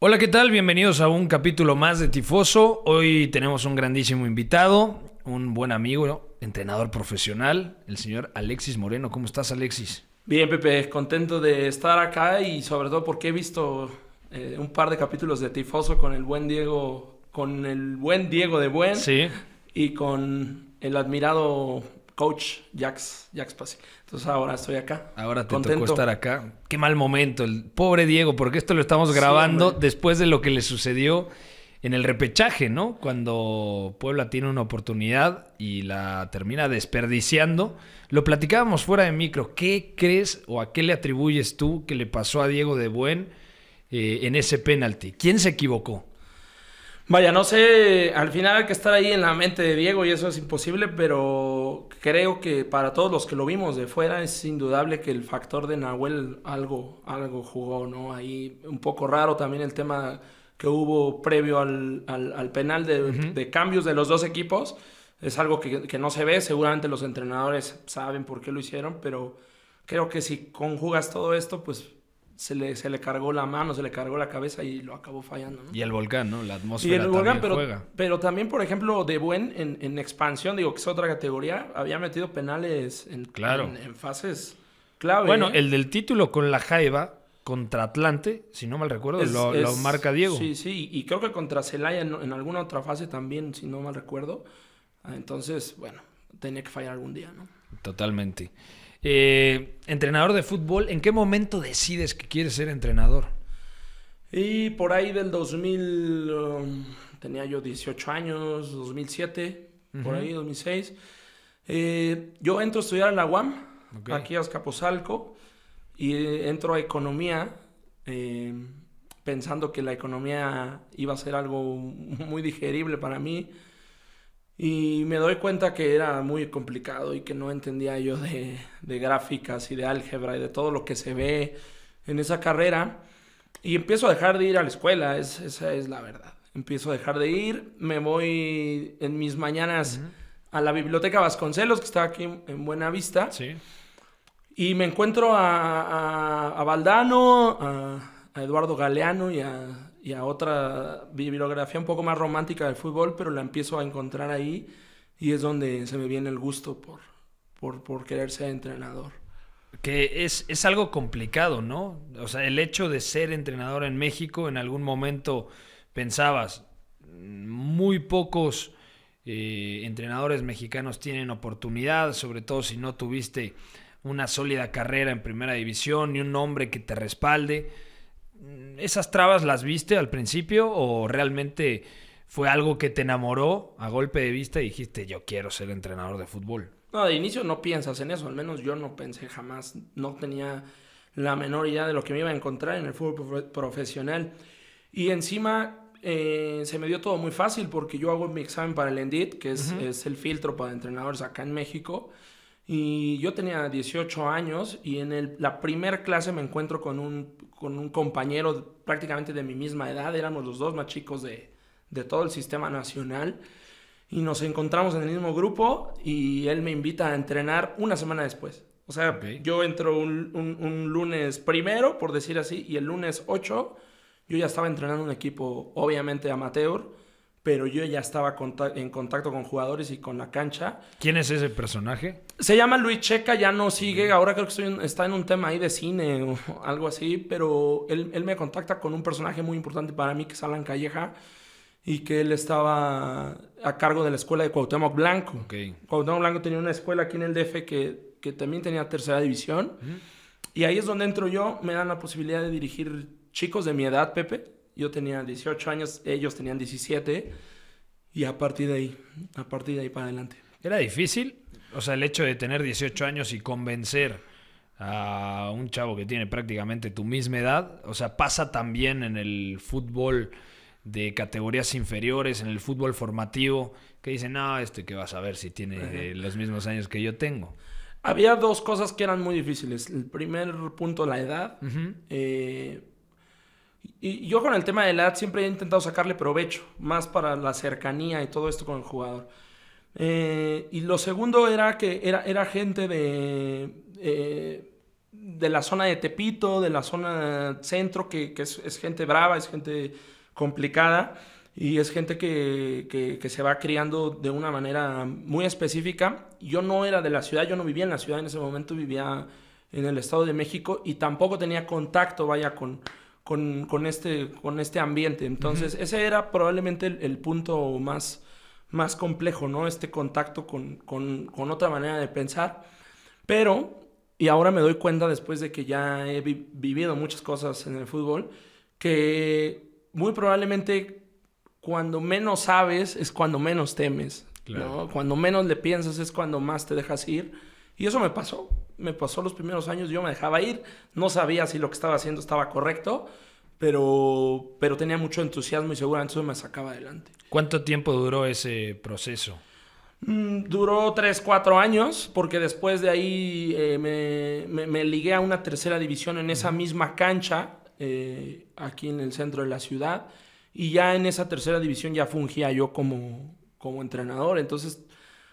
Hola, ¿qué tal? Bienvenidos a un capítulo más de Tifoso. Hoy tenemos un grandísimo invitado, un buen amigo, entrenador profesional, el señor Alexis Moreno. ¿Cómo estás, Alexis? Bien, Pepe, contento de estar acá y sobre todo porque he visto eh, un par de capítulos de Tifoso con el buen Diego, con el buen Diego de Buen y con el admirado coach Jax, Jax Pasi. Entonces ahora estoy acá. Ahora te tocó estar acá. Qué mal momento, el pobre Diego, porque esto lo estamos grabando después de lo que le sucedió en el repechaje, ¿no? Cuando Puebla tiene una oportunidad y la termina desperdiciando. Lo platicábamos fuera de micro. ¿Qué crees o a qué le atribuyes tú que le pasó a Diego de Buen eh, en ese penalti? ¿Quién se equivocó? Vaya, no sé, al final hay que estar ahí en la mente de Diego y eso es imposible, pero creo que para todos los que lo vimos de fuera es indudable que el factor de Nahuel algo, algo jugó, ¿no? Ahí un poco raro también el tema que hubo previo al, penal de, cambios de los dos equipos. Es algo que no se ve, seguramente los entrenadores saben por qué lo hicieron, pero creo que si conjugas todo esto, pues se le, se le cargó la mano, se le cargó la cabeza y lo acabó fallando. ¿no? Y el volcán, ¿no? La atmósfera. pero, pero también, por ejemplo, De Buen en, expansión, digo que es otra categoría, había metido penales en, fases clave. Bueno, ¿eh? el del título con la Jaiba contra Atlante, si no mal recuerdo, lo, marca Diego. Sí, sí, y creo que contra Celaya en, en alguna otra fase también, si no mal recuerdo. Ah, entonces, bueno, tenía que fallar algún día, ¿no? Totalmente. Eh, entrenador de fútbol, ¿en qué momento decides que quieres ser entrenador? Y por ahí del 2000, um, tenía yo 18 años, 2007, por ahí, 2006. Eh, yo entro a estudiar en la UAM, aquí a Escapozalco, y eh, entro a economía. pensando que la economía iba a ser algo muy digerible para mí. Y me doy cuenta que era muy complicado y que no entendía yo de, de gráficas y de álgebra y de todo lo que se ve en esa carrera. Y empiezo a dejar de ir a la escuela, es, esa es la verdad. Empiezo a dejar de ir, me voy en mis mañanas a la biblioteca Vasconcelos, que está aquí en Buena Vista. Sí. Y me encuentro a, a, Valdano, a, Eduardo Galeano y a y a otra bibliografía un poco más romántica del fútbol, pero la empiezo a encontrar ahí y es donde se me viene el gusto por, querer ser entrenador. Que es, algo complicado, ¿no? O sea, el hecho de ser entrenador en México, en algún momento pensabas, muy pocos eh, entrenadores mexicanos tienen oportunidad, sobre todo si no tuviste una sólida carrera en primera división ni un nombre que te respalde Mm, ¿Esas trabas las viste al principio o realmente fue algo que te enamoró a golpe de vista y dijiste, yo quiero ser entrenador de fútbol? No, de inicio no piensas en eso, al menos yo no pensé jamás, no tenía la menor idea de lo que me iba a encontrar en el fútbol profesional. Y encima eh, se me dio todo muy fácil porque yo hago mi examen para el ENDIT, que es, el filtro para entrenadores acá en México. Y yo tenía 18 años y en la primera clase me encuentro con un con un compañero prácticamente de mi misma edad, éramos los dos más chicos de, todo el sistema nacional y nos encontramos en el mismo grupo y él me invita a entrenar una semana después. O sea, yo entro un, un, lunes primero, por decir así, y el lunes 8 yo ya estaba entrenando un equipo obviamente amateur pero yo ya estaba en contacto con jugadores y con la cancha. ¿Quién es ese personaje? Se llama Luis Checa, ya no sigue, ahora creo que está en un tema ahí de cine o algo así, pero él, él, me contacta con un personaje muy importante para mí, que es Alan Calleja, y que él estaba a cargo de la escuela de Cuauhtémoc Blanco. Okay. Cuauhtémoc Blanco tenía una escuela aquí en el DF que, que también tenía tercera división, y ahí es donde entro yo, me dan la posibilidad de dirigir chicos de mi edad, Pepe, yo tenía 18 años, ellos tenían 17. Y a partir de ahí, a partir de ahí para adelante. ¿Era difícil? O sea, el hecho de tener 18 años y convencer a un chavo que tiene prácticamente tu misma edad, o sea, pasa también en el fútbol de categorías inferiores, en el fútbol formativo, que dicen, no, este que vas a ver si tiene eh, los mismos años que yo tengo. Había dos cosas que eran muy difíciles. El primer punto, la edad. Y yo con el tema de la edad siempre he intentado sacarle provecho, más para la cercanía y todo esto con el jugador. Eh, y lo segundo era que era, era gente de, eh, de la zona de Tepito, de la zona centro, que, es, gente brava, es gente complicada y es gente que, que, se va criando de una manera muy específica. Yo no era de la ciudad, yo no vivía en la ciudad en ese momento, vivía en el Estado de México y tampoco tenía contacto, vaya, con con, este, con este ambiente. Entonces, ese era probablemente el, punto más, más complejo, ¿no? Este contacto con, otra manera de pensar. Pero, y ahora me doy cuenta después de que ya he vivido muchas cosas en el fútbol, que muy probablemente cuando menos sabes es cuando menos temes. ¿no? Cuando menos le piensas es cuando más te dejas ir. Y eso me pasó me pasó los primeros años, yo me dejaba ir, no sabía si lo que estaba haciendo estaba correcto, pero, pero tenía mucho entusiasmo y seguramente eso me sacaba adelante. ¿Cuánto tiempo duró ese proceso? Mm, duró 3, 4 años, porque después de ahí eh, me, ligué a una tercera división en esa misma cancha, eh, aquí en el centro de la ciudad, y ya en esa tercera división ya fungía yo como, como entrenador, entonces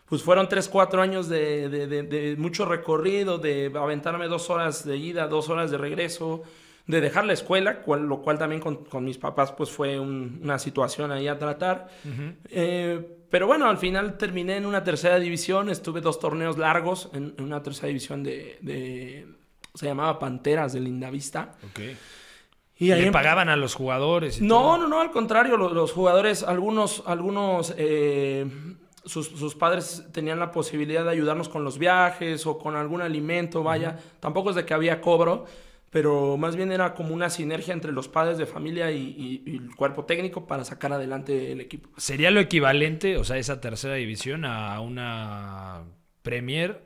pues fueron tres, cuatro años de, mucho recorrido, de aventarme dos horas de ida, dos horas de regreso, de dejar la escuela, lo cual también con, mis papás pues fue una situación ahí a tratar. Eh, pero bueno, al final terminé en una tercera división, estuve dos torneos largos en, una tercera división de, se llamaba Panteras de Lindavista. Ok. Y ahí ¿Le em- pagaban a los jugadores? no, no, no, al contrario, los, jugadores, algunos, algunos eh, sus, padres tenían la posibilidad de ayudarnos con los viajes o con algún alimento, vaya. Tampoco es de que había cobro, pero más bien era como una sinergia entre los padres de familia y, el cuerpo técnico para sacar adelante el equipo. ¿Sería lo equivalente, o sea, esa tercera división a una Premier?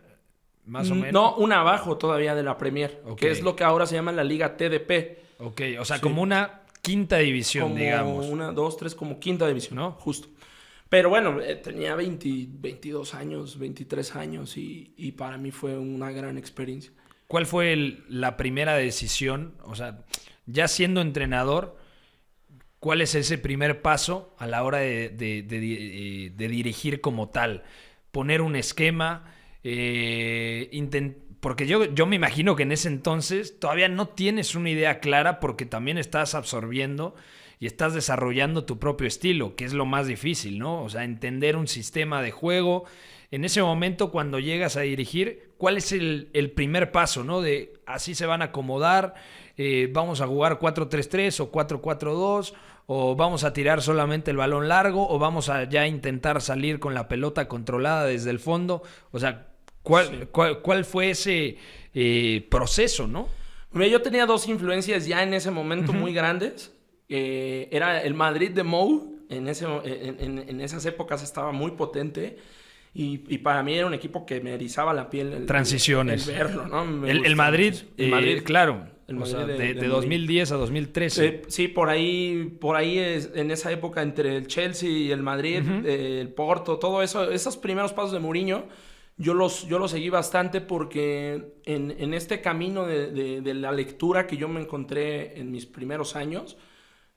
Más o mm, menos. No, una abajo todavía de la Premier, que es lo que ahora se llama la Liga TDP. Ok, o sea, como una quinta división, como digamos. Una, dos, tres, como quinta división, ¿no? Justo. Pero bueno, eh, tenía 22 años, 23 años y, para mí fue una gran experiencia. ¿Cuál fue la primera decisión? O sea, ya siendo entrenador, ¿cuál es ese primer paso a la hora de, eh, dirigir como tal? Poner un esquema, eh, porque yo, yo, me imagino que en ese entonces todavía no tienes una idea clara porque también estás absorbiendo y estás desarrollando tu propio estilo, que es lo más difícil, ¿no? O sea, entender un sistema de juego. En ese momento, cuando llegas a dirigir, ¿cuál es el, primer paso, ¿no? De así se van a acomodar, eh, vamos a jugar 4-3-3 o 4-4-2 o vamos a tirar solamente el balón largo o vamos a ya intentar salir con la pelota controlada desde el fondo. O sea, ¿cuál, fue ese eh, proceso, no? yo tenía dos influencias ya en ese momento muy grandes. Eh, era el Madrid de Mou, en, eh, esas épocas estaba muy potente. Y, para mí era un equipo que me erizaba la piel. Transiciones. El, Madrid. Eh, Madrid, claro. de, 2010 a 2013. sí, por ahí, por ahí en esa época entre el Chelsea y el Madrid, el Porto, todo eso, esos primeros pasos de Mourinho, yo los, yo los seguí bastante porque en, este camino de, la lectura que yo me encontré en mis primeros años,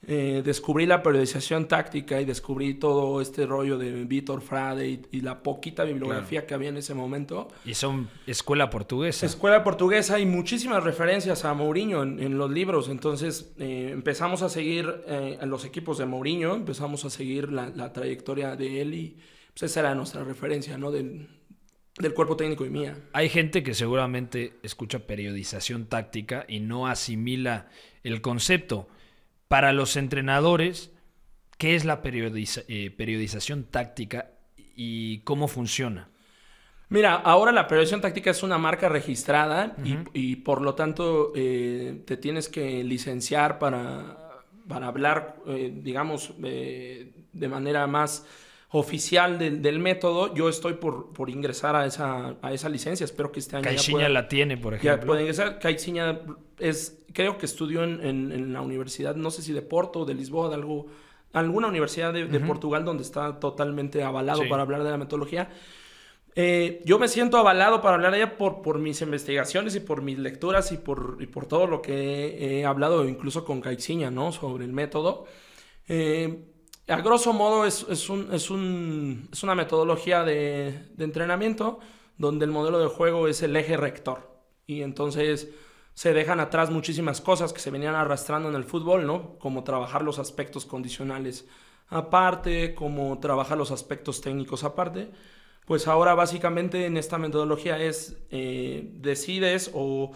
eh, descubrí la periodización táctica y descubrí todo este rollo de Víctor Frade y, la poquita bibliografía que había en ese momento. Y son escuela portuguesa. Escuela portuguesa y muchísimas referencias a Mourinho en, los libros. Entonces eh, empezamos a seguir eh, los equipos de Mourinho, empezamos a seguir la, trayectoria de él y pues, esa era nuestra referencia, ¿no? Del, del cuerpo técnico y mía. Hay gente que seguramente escucha periodización táctica y no asimila el concepto para los entrenadores qué es la eh, periodización táctica y cómo funciona. Mira, ahora la periodización táctica es una marca registrada y, por lo tanto eh, te tienes que licenciar para, hablar, eh, digamos, de manera más oficial del método, yo estoy por, por ingresar a esa, a esa licencia. Espero que este año. Caixinha la tiene, por ejemplo. Ya ingresar. Caixinha es, creo que estudió en, en, la universidad, no sé si de Porto o de Lisboa, de algo, alguna universidad de, Portugal donde está totalmente avalado para hablar de la metodología. Eh, yo me siento avalado para hablar de ella por, por mis investigaciones y por mis lecturas y por, y por todo lo que he, hablado, incluso con Caixinha, ¿no? Sobre el método. Eh, a grosso modo es, una metodología de, entrenamiento donde el modelo de juego es el eje rector. Y entonces se dejan atrás muchísimas cosas que se venían arrastrando en el fútbol, ¿no? Como trabajar los aspectos condicionales aparte, como trabajar los aspectos técnicos aparte. Pues ahora básicamente en esta metodología es eh, decides o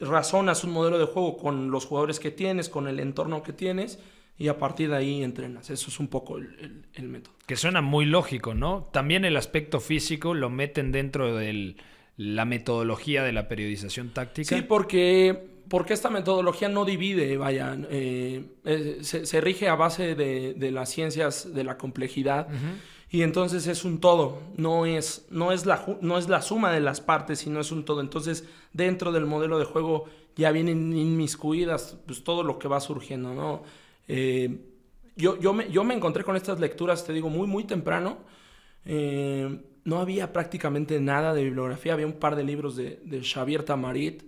razonas un modelo de juego con los jugadores que tienes, con el entorno que tienes y a partir de ahí entrenas. Eso es un poco el, método. Que suena muy lógico, ¿no? También el aspecto físico lo meten dentro de la metodología de la periodización táctica. Sí, porque, porque esta metodología no divide, vaya, eh, se, rige a base de, las ciencias de la complejidad. Y entonces es un todo, no es, no, es la, no es la suma de las partes, sino es un todo. Entonces, dentro del modelo de juego ya vienen inmiscuidas pues, todo lo que va surgiendo, ¿no? Eh, yo, me, encontré con estas lecturas, te digo, muy, muy temprano. Eh, no había prácticamente nada de bibliografía, había un par de libros de, de Xavier Tamarit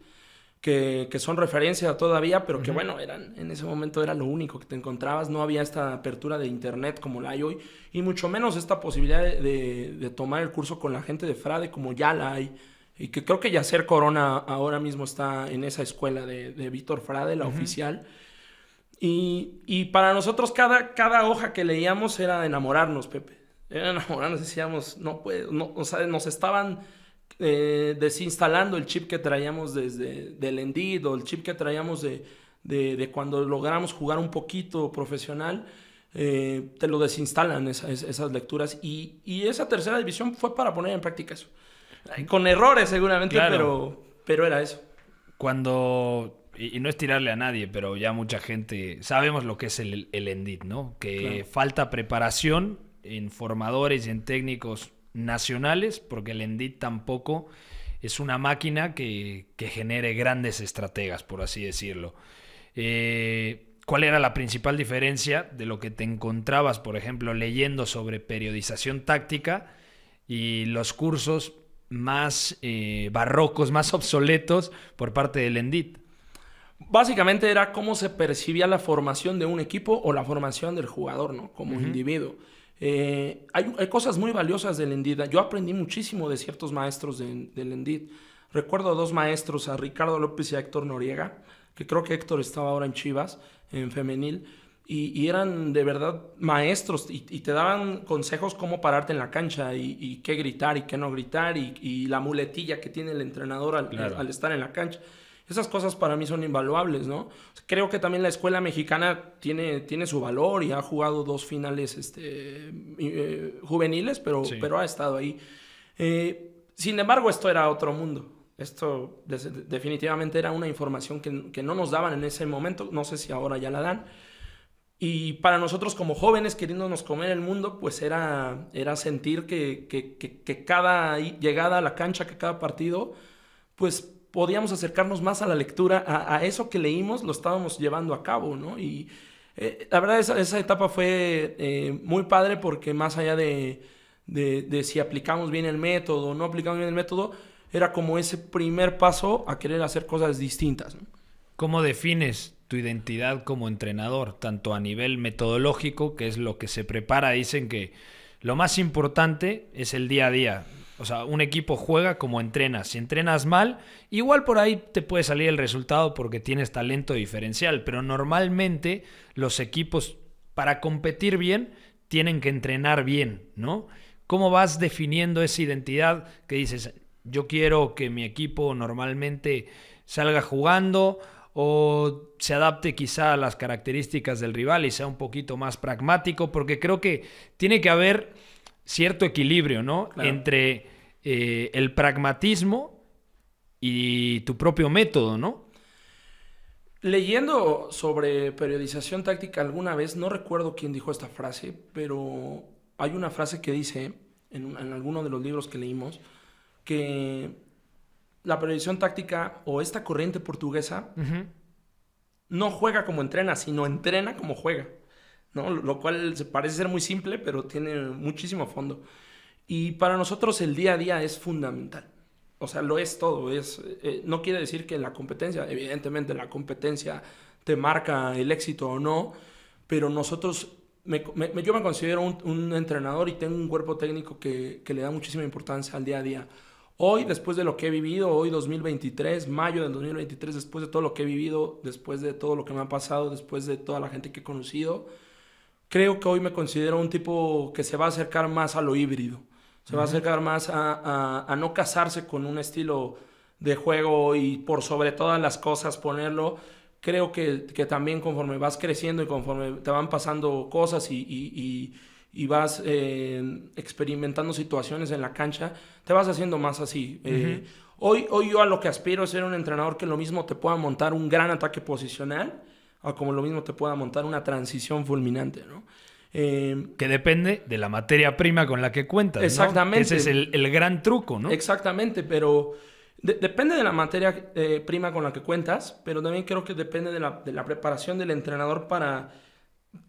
que, son referencia todavía, pero que bueno, eran, en ese momento era lo único que te encontrabas, no había esta apertura de internet como la hay hoy, y mucho menos esta posibilidad de, tomar el curso con la gente de Frade como ya la hay, y que creo que Yacer Corona ahora mismo está en esa escuela de, Víctor Frade, la oficial. Y, para nosotros cada, cada hoja que leíamos era enamorarnos, Pepe. Era enamorarnos, decíamos, no puede, no, o sea, nos estaban eh, desinstalando el chip que traíamos desde del endido, el chip que traíamos de, cuando logramos jugar un poquito profesional. Eh, te lo desinstalan esas lecturas y, esa tercera división fue para poner en práctica eso. Con errores seguramente, pero, pero era eso. Cuando y, no es tirarle a nadie, pero ya mucha gente sabemos lo que es el, Endit, ¿no? Que falta preparación en formadores y en técnicos nacionales, porque el Endit tampoco es una máquina que, genere grandes estrategas, por así decirlo. Eh, ¿Cuál era la principal diferencia de lo que te encontrabas, por ejemplo, leyendo sobre periodización táctica y los cursos más eh, barrocos, más obsoletos por parte del Endit? Básicamente era cómo se percibía la formación de un equipo o la formación del jugador, ¿no? Como individuo. Eh, hay, cosas muy valiosas del Endid. Yo aprendí muchísimo de ciertos maestros del de Endid. Recuerdo a dos maestros, a Ricardo López y a Héctor Noriega, que creo que Héctor estaba ahora en Chivas, en femenil, y, eran de verdad maestros y, te daban consejos cómo pararte en la cancha y, qué gritar y qué no gritar y, la muletilla que tiene el entrenador al estar en la cancha. Esas cosas para mí son invaluables, ¿no? Creo que también la escuela mexicana tiene, tiene su valor y ha jugado dos finales este, eh, juveniles, pero, pero ha estado ahí. Eh, sin embargo, esto era otro mundo. Esto definitivamente era una información que, no nos daban en ese momento. No sé si ahora ya la dan. Y para nosotros como jóvenes queriéndonos comer el mundo, pues era, era sentir que, que, cada llegada a la cancha, que cada partido, pues podíamos acercarnos más a la lectura, a, eso que leímos lo estábamos llevando a cabo, ¿no? Y eh, la verdad esa, esa etapa fue eh, muy padre porque más allá de, si aplicamos bien el método o no aplicamos bien el método, era como ese primer paso a querer hacer cosas distintas. ¿Cómo defines tu identidad como entrenador, tanto a nivel metodológico, que es lo que se prepara, dicen que lo más importante es el día a día, o sea, un equipo juega como entrenas. Si entrenas mal, igual por ahí te puede salir el resultado porque tienes talento diferencial, pero normalmente los equipos para competir bien tienen que entrenar bien, ¿no? ¿Cómo vas definiendo esa identidad que dices, yo quiero que mi equipo normalmente salga jugando o se adapte quizá a las características del rival y sea un poquito más pragmático? Porque creo que tiene que haber cierto equilibrio, ¿no? Entre eh, el pragmatismo y tu propio método, ¿no? Leyendo sobre periodización táctica alguna vez, no recuerdo quién dijo esta frase, pero hay una frase que dice en, en alguno de los libros que leímos que la periodización táctica o esta corriente portuguesa no juega como entrena, sino entrena como juega. Lo cual parece ser muy simple, pero tiene muchísimo fondo. Y para nosotros el día a día es fundamental. O sea, lo es todo. Es, eh, eh, no quiere decir que la competencia, evidentemente la competencia te marca el éxito o no, pero nosotros, yo me considero un, entrenador y tengo un cuerpo técnico que, que le da muchísima importancia al día a día. Hoy, después de lo que he vivido, hoy 2023, mayo del 2023, después de todo lo que he vivido, después de todo lo que me ha pasado, después de toda la gente que he conocido, creo que hoy me considero un tipo que se va a acercar más a lo híbrido, se va a acercar más a, no casarse con un estilo de juego y por sobre todas las cosas ponerlo. Creo que, también conforme vas creciendo y conforme te van pasando cosas y, vas eh, experimentando situaciones en la cancha, te vas haciendo más así. Eh, hoy, hoy yo a lo que aspiro es ser un entrenador que lo mismo te pueda montar un gran ataque posicional o como lo mismo te pueda montar una transición fulminante, ¿no? Em, que depende de la materia prima con la que cuentas. Exactamente. Ese es el, gran truco, ¿no? Exactamente, pero depende de la materia eh, prima con la que cuentas, pero también creo que depende de la, preparación del entrenador para,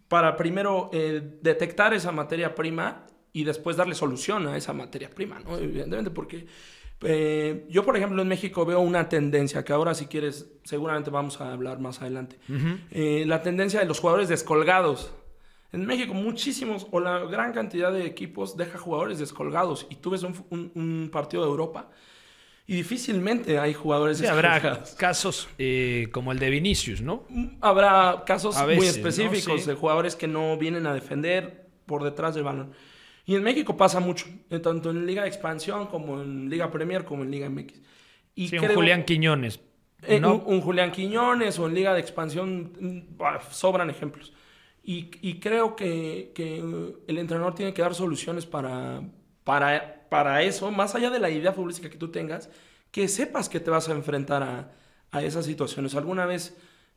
para primero eh, detectar esa materia prima y después darle solución a esa materia prima, ¿no? Evidentemente, porque eh, yo, por ejemplo, en México veo una tendencia que ahora, si quieres, seguramente vamos a hablar más adelante. Eh, la tendencia de los jugadores descolgados. En México, muchísimos o la gran cantidad de equipos deja jugadores descolgados. Y tú ves un, partido de Europa y difícilmente hay jugadores descolgados. Habrá casos eh, como el de Vinicius, ¿no? Mm, habrá casos muy específicos de jugadores que no vienen a defender por detrás del balón. Y en México pasa mucho, eh, tanto en Liga de Expansión como en Liga Premier como en Liga MX. Y sí, un Julián Quiñones. Eh, ¿no? Un, Julián Quiñones o en Liga de Expansión, mm, ah, sobran ejemplos. Y, y creo que, que, el entrenador tiene que dar soluciones para, para, para eso, más allá de la idea futbolística que tú tengas, que sepas que te vas a enfrentar a, a esas situaciones. Alguna vez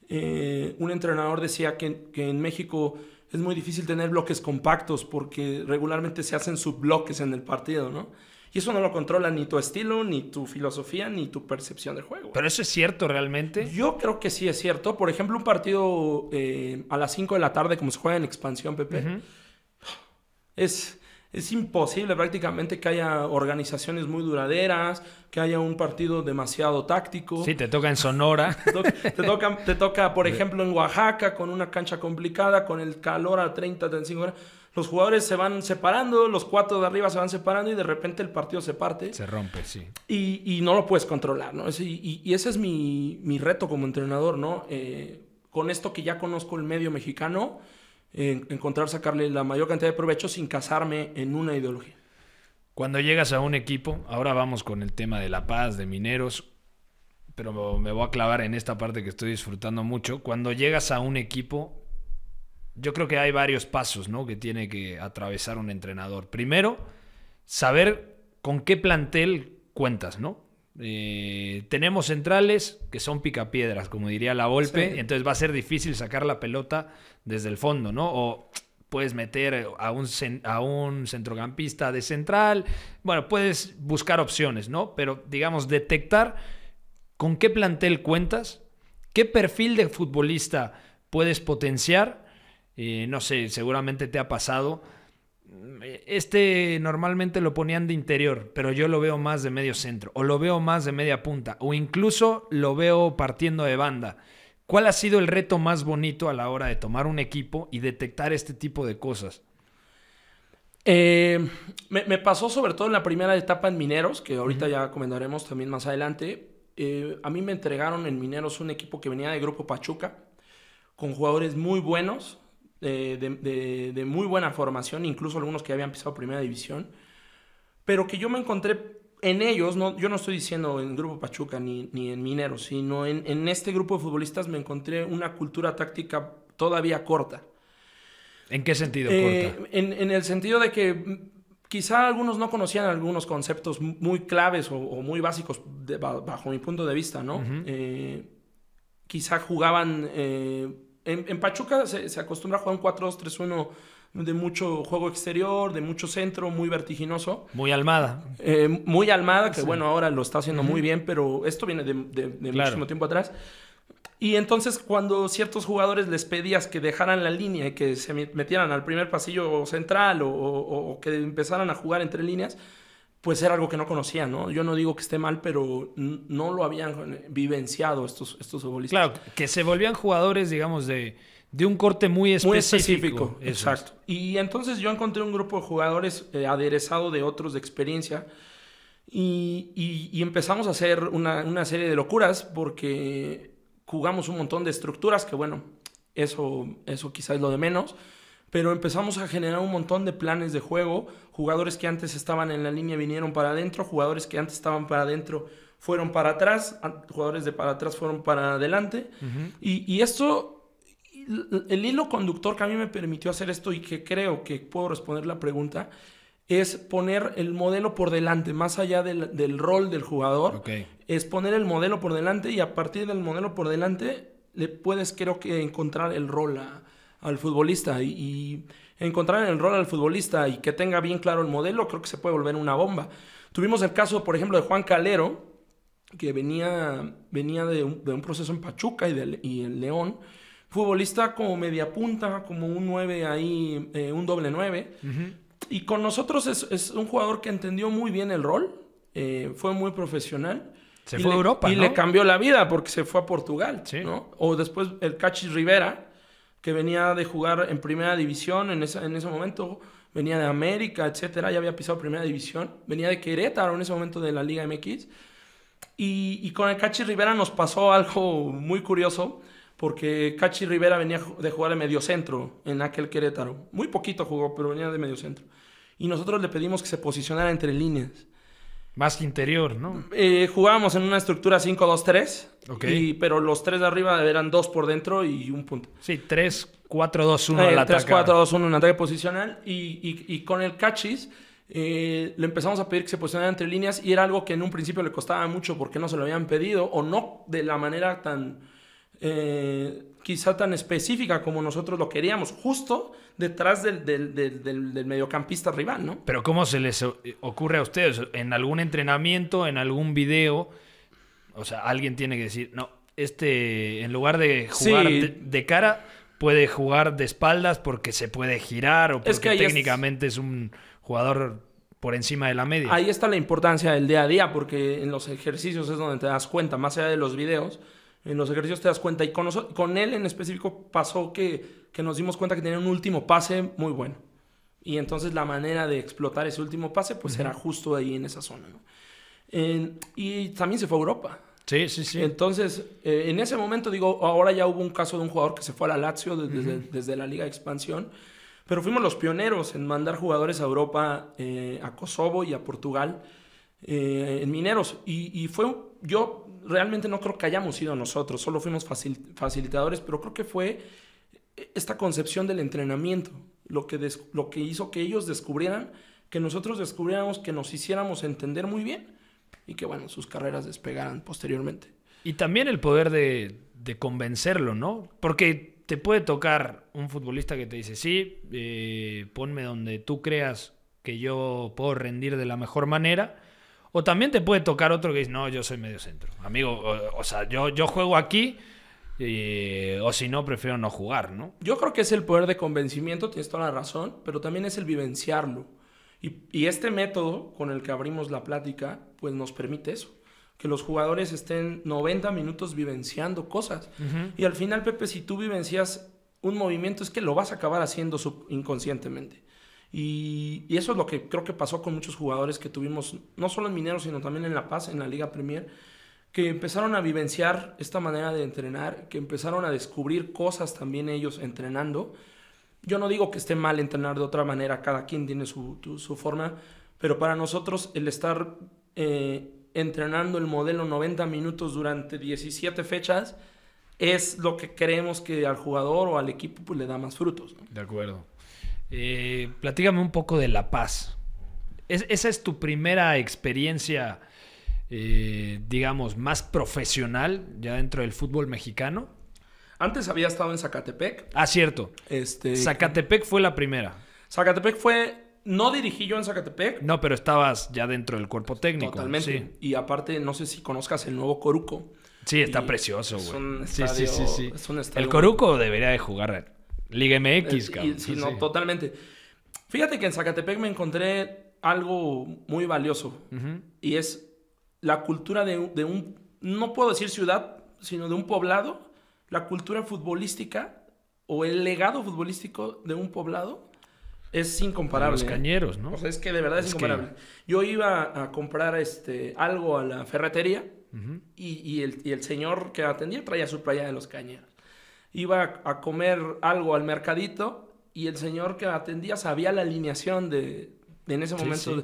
eh, un entrenador decía que, que en México es muy difícil tener bloques compactos porque regularmente se hacen subbloques en el partido, ¿no? Y eso no lo controla ni tu estilo, ni tu filosofía, ni tu percepción del juego. ¿Pero eso es cierto realmente? Yo creo que sí es cierto. Por ejemplo, un partido eh, a las 5 de la tarde, como se juega en expansión, PP, es es imposible prácticamente que haya organizaciones muy duraderas, que haya un partido demasiado táctico. Sí, te toca en Sonora. te, toca, te, toca, por ejemplo, en Oaxaca, con una cancha complicada, con el calor a 30, 35 horas. Los jugadores se van separando, los cuatro de arriba se van separando y de repente el partido se parte. Se rompe, sí. Y, y no lo puedes controlar, ¿no? y, y, ese es mi, mi, reto como entrenador, ¿no? Eh, con esto que ya conozco el medio mexicano, encontrar sacarle la mayor cantidad de provecho sin casarme en una ideología. Cuando llegas a un equipo, ahora vamos con el tema de la paz, de mineros, pero me voy a clavar en esta parte que estoy disfrutando mucho. Cuando llegas a un equipo, yo creo que hay varios pasos ¿no? que tiene que atravesar un entrenador. Primero, saber con qué plantel cuentas, ¿no? Eh, tenemos centrales que son picapiedras, como diría la Volpe, entonces va a ser difícil sacar la pelota desde el fondo, ¿no? O puedes meter a un, a un centrocampista de central, bueno, puedes buscar opciones, ¿no? Pero digamos, detectar con qué plantel cuentas, qué perfil de futbolista puedes potenciar, eh, no sé, seguramente te ha pasado este normalmente lo ponían de interior, pero yo lo veo más de medio centro, o lo veo más de media punta, o incluso lo veo partiendo de banda. ¿Cuál ha sido el reto más bonito a la hora de tomar un equipo y detectar este tipo de cosas? Eh, me, pasó sobre todo en la primera etapa en Mineros, que ahorita ya comentaremos también más adelante. Eh, a mí me entregaron en Mineros un equipo que venía de Grupo Pachuca, con jugadores muy buenos, de, muy buena formación, incluso algunos que habían pisado primera división, pero que yo me encontré en ellos, no, yo no estoy diciendo en Grupo Pachuca ni, en Mineros, sino en, este grupo de futbolistas me encontré una cultura táctica todavía corta. ¿En qué sentido eh, En, el sentido de que quizá algunos no conocían algunos conceptos muy claves o, muy básicos bajo mi punto de vista, ¿no? Eh, quizá jugaban... Eh, en, Pachuca se, acostumbra a jugar un 4-2-3-1 de mucho juego exterior, de mucho centro, muy vertiginoso. Muy Almada. Eh, muy Almada, que bueno, ahora lo está haciendo muy bien, pero esto viene de, muchísimo tiempo atrás. Y entonces cuando ciertos jugadores les pedías que dejaran la línea y que se metieran al primer pasillo central o que empezaran a jugar entre líneas, pues era algo que no conocía, ¿no? Yo no digo que esté mal, pero no lo habían eh, vivenciado estos, estos futbolistas. Claro, que se volvían jugadores, digamos, de, un corte muy específico. Muy específico, exacto. Y entonces yo encontré un grupo de jugadores eh, aderezado de otros de experiencia y, y, empezamos a hacer una, serie de locuras porque jugamos un montón de estructuras que, bueno, eso, eso quizás es lo de menos pero empezamos a generar un montón de planes de juego. Jugadores que antes estaban en la línea vinieron para adentro, jugadores que antes estaban para adentro fueron para atrás, jugadores de para atrás fueron para adelante. y, esto, el hilo conductor que a mí me permitió hacer esto y que creo que puedo responder la pregunta, es poner el modelo por delante, más allá del, rol del jugador. Es poner el modelo por delante y a partir del modelo por delante le puedes creo que encontrar el rol a, al futbolista y, encontrar el rol al futbolista y que tenga bien claro el modelo, creo que se puede volver una bomba. Tuvimos el caso, por ejemplo, de Juan Calero, que venía, venía de, un, proceso en Pachuca y, de, en León. Futbolista como media punta, como un 9 ahí, eh, un doble 9. Y con nosotros es, un jugador que entendió muy bien el rol, eh, fue muy profesional. Se fue a Europa. Y le cambió la vida porque se fue a Portugal. O después el Cachis Rivera, que venía de jugar en primera división en, ese momento, venía de América, etcétera, ya había pisado primera división, venía de Querétaro en ese momento de la Liga MX. Y, y con el Cachi Rivera nos pasó algo muy curioso, porque Cachi Rivera venía de jugar de mediocentro en aquel Querétaro. Muy poquito jugó, pero venía de mediocentro. Y nosotros le pedimos que se posicionara entre líneas. Más que interior, ¿no? Eh, jugábamos en una estructura 5-2-3. Ok. pero los tres de arriba eran dos por dentro y un punto. Sí, 3-4-2-1 eh, al ataque. 3-4-2-1 en ataque posicional. Y, con el cachis eh, le empezamos a pedir que se posicionara entre líneas y era algo que en un principio le costaba mucho porque no se lo habían pedido o no de la manera tan... Eh, quizá tan específica como nosotros lo queríamos, justo detrás del, mediocampista rival, ¿no? Pero ¿cómo se les ocurre a ustedes? ¿En algún entrenamiento, en algún video? O sea, alguien tiene que decir, no, este, en lugar de jugar de, cara, puede jugar de espaldas porque se puede girar o porque técnicamente es un jugador por encima de la media. Ahí está la importancia del día a día, porque en los ejercicios es donde te das cuenta, más allá de los videos en los ejercicios te das cuenta. Y con, con él en específico pasó que, que, nos dimos cuenta que tenía un último pase muy bueno. Y entonces la manera de explotar ese último pase, pues era justo ahí en esa zona. y también se fue a Europa. Sí, sí, sí. Entonces, eh, en ese momento, digo, ahora ya hubo un caso de un jugador que se fue a la Lazio desde, desde, la Liga de Expansión. Pero fuimos los pioneros en mandar jugadores a Europa, eh, a Kosovo y a Portugal, eh, en mineros. Y, y fue, yo realmente no creo que hayamos sido nosotros, solo fuimos facilitadores, pero creo que fue eh, esta concepción del entrenamiento, lo que, lo que hizo que ellos descubrieran, que nosotros descubriéramos, que nos hiciéramos entender muy bien y que, bueno, sus carreras despegaran posteriormente. Y también el poder de, convencerlo, ¿no? Porque te puede tocar un futbolista que te dice, sí, eh, ponme donde tú creas que yo puedo rendir de la mejor manera o también te puede tocar otro que dice, no, yo soy medio centro. Amigo, o, sea, yo, yo juego aquí. o si no, prefiero no jugar, ¿no? Yo creo que es el poder de convencimiento, tienes toda la razón, pero también es el vivenciarlo. Y, este método con el que abrimos la plática, pues nos permite eso, que los jugadores estén 90 minutos vivenciando cosas. Y al final, Pepe, si tú vivencias un movimiento, es que lo vas a acabar haciendo inconscientemente. Y, eso es lo que creo que pasó con muchos jugadores que tuvimos, no solo en Mineros, sino también en La Paz, en la Liga Premier, que empezaron a vivenciar esta manera de entrenar, que empezaron a descubrir cosas también ellos entrenando. Yo no digo que esté mal entrenar de otra manera, cada quien tiene su, forma, pero para nosotros el estar eh, entrenando el modelo 90 minutos durante 17 fechas es lo que creemos que al jugador o al equipo pues, le da más frutos. De acuerdo. Eh, platígame un poco de La Paz. esa es tu primera experiencia, eh, digamos, más profesional ya dentro del fútbol mexicano. Antes había estado en Zacatepec. Ah, cierto. Este... Zacatepec fue la primera. Zacatepec fue no dirigí yo en Zacatepec. No, pero estabas ya dentro del cuerpo técnico. Totalmente. Y aparte, no sé si conozcas el nuevo Coruco. Sí, está precioso, güey. sí, sí, sí, El Coruco debería de jugar eh. Liga MX, eh, cabrón. Sí, no, totalmente. Fíjate que en Zacatepec me encontré algo muy valioso. Y es la cultura de, un, no puedo decir ciudad, sino de un poblado, la cultura futbolística o el legado futbolístico de un poblado es incomparable. Los cañeros, ¿no? es que de verdad es, incomparable. Yo iba a comprar este, algo a la ferretería y, el, y, el, señor que atendía traía su playa de los cañeros iba a comer algo al mercadito y el señor que atendía sabía la alineación de, en ese momento.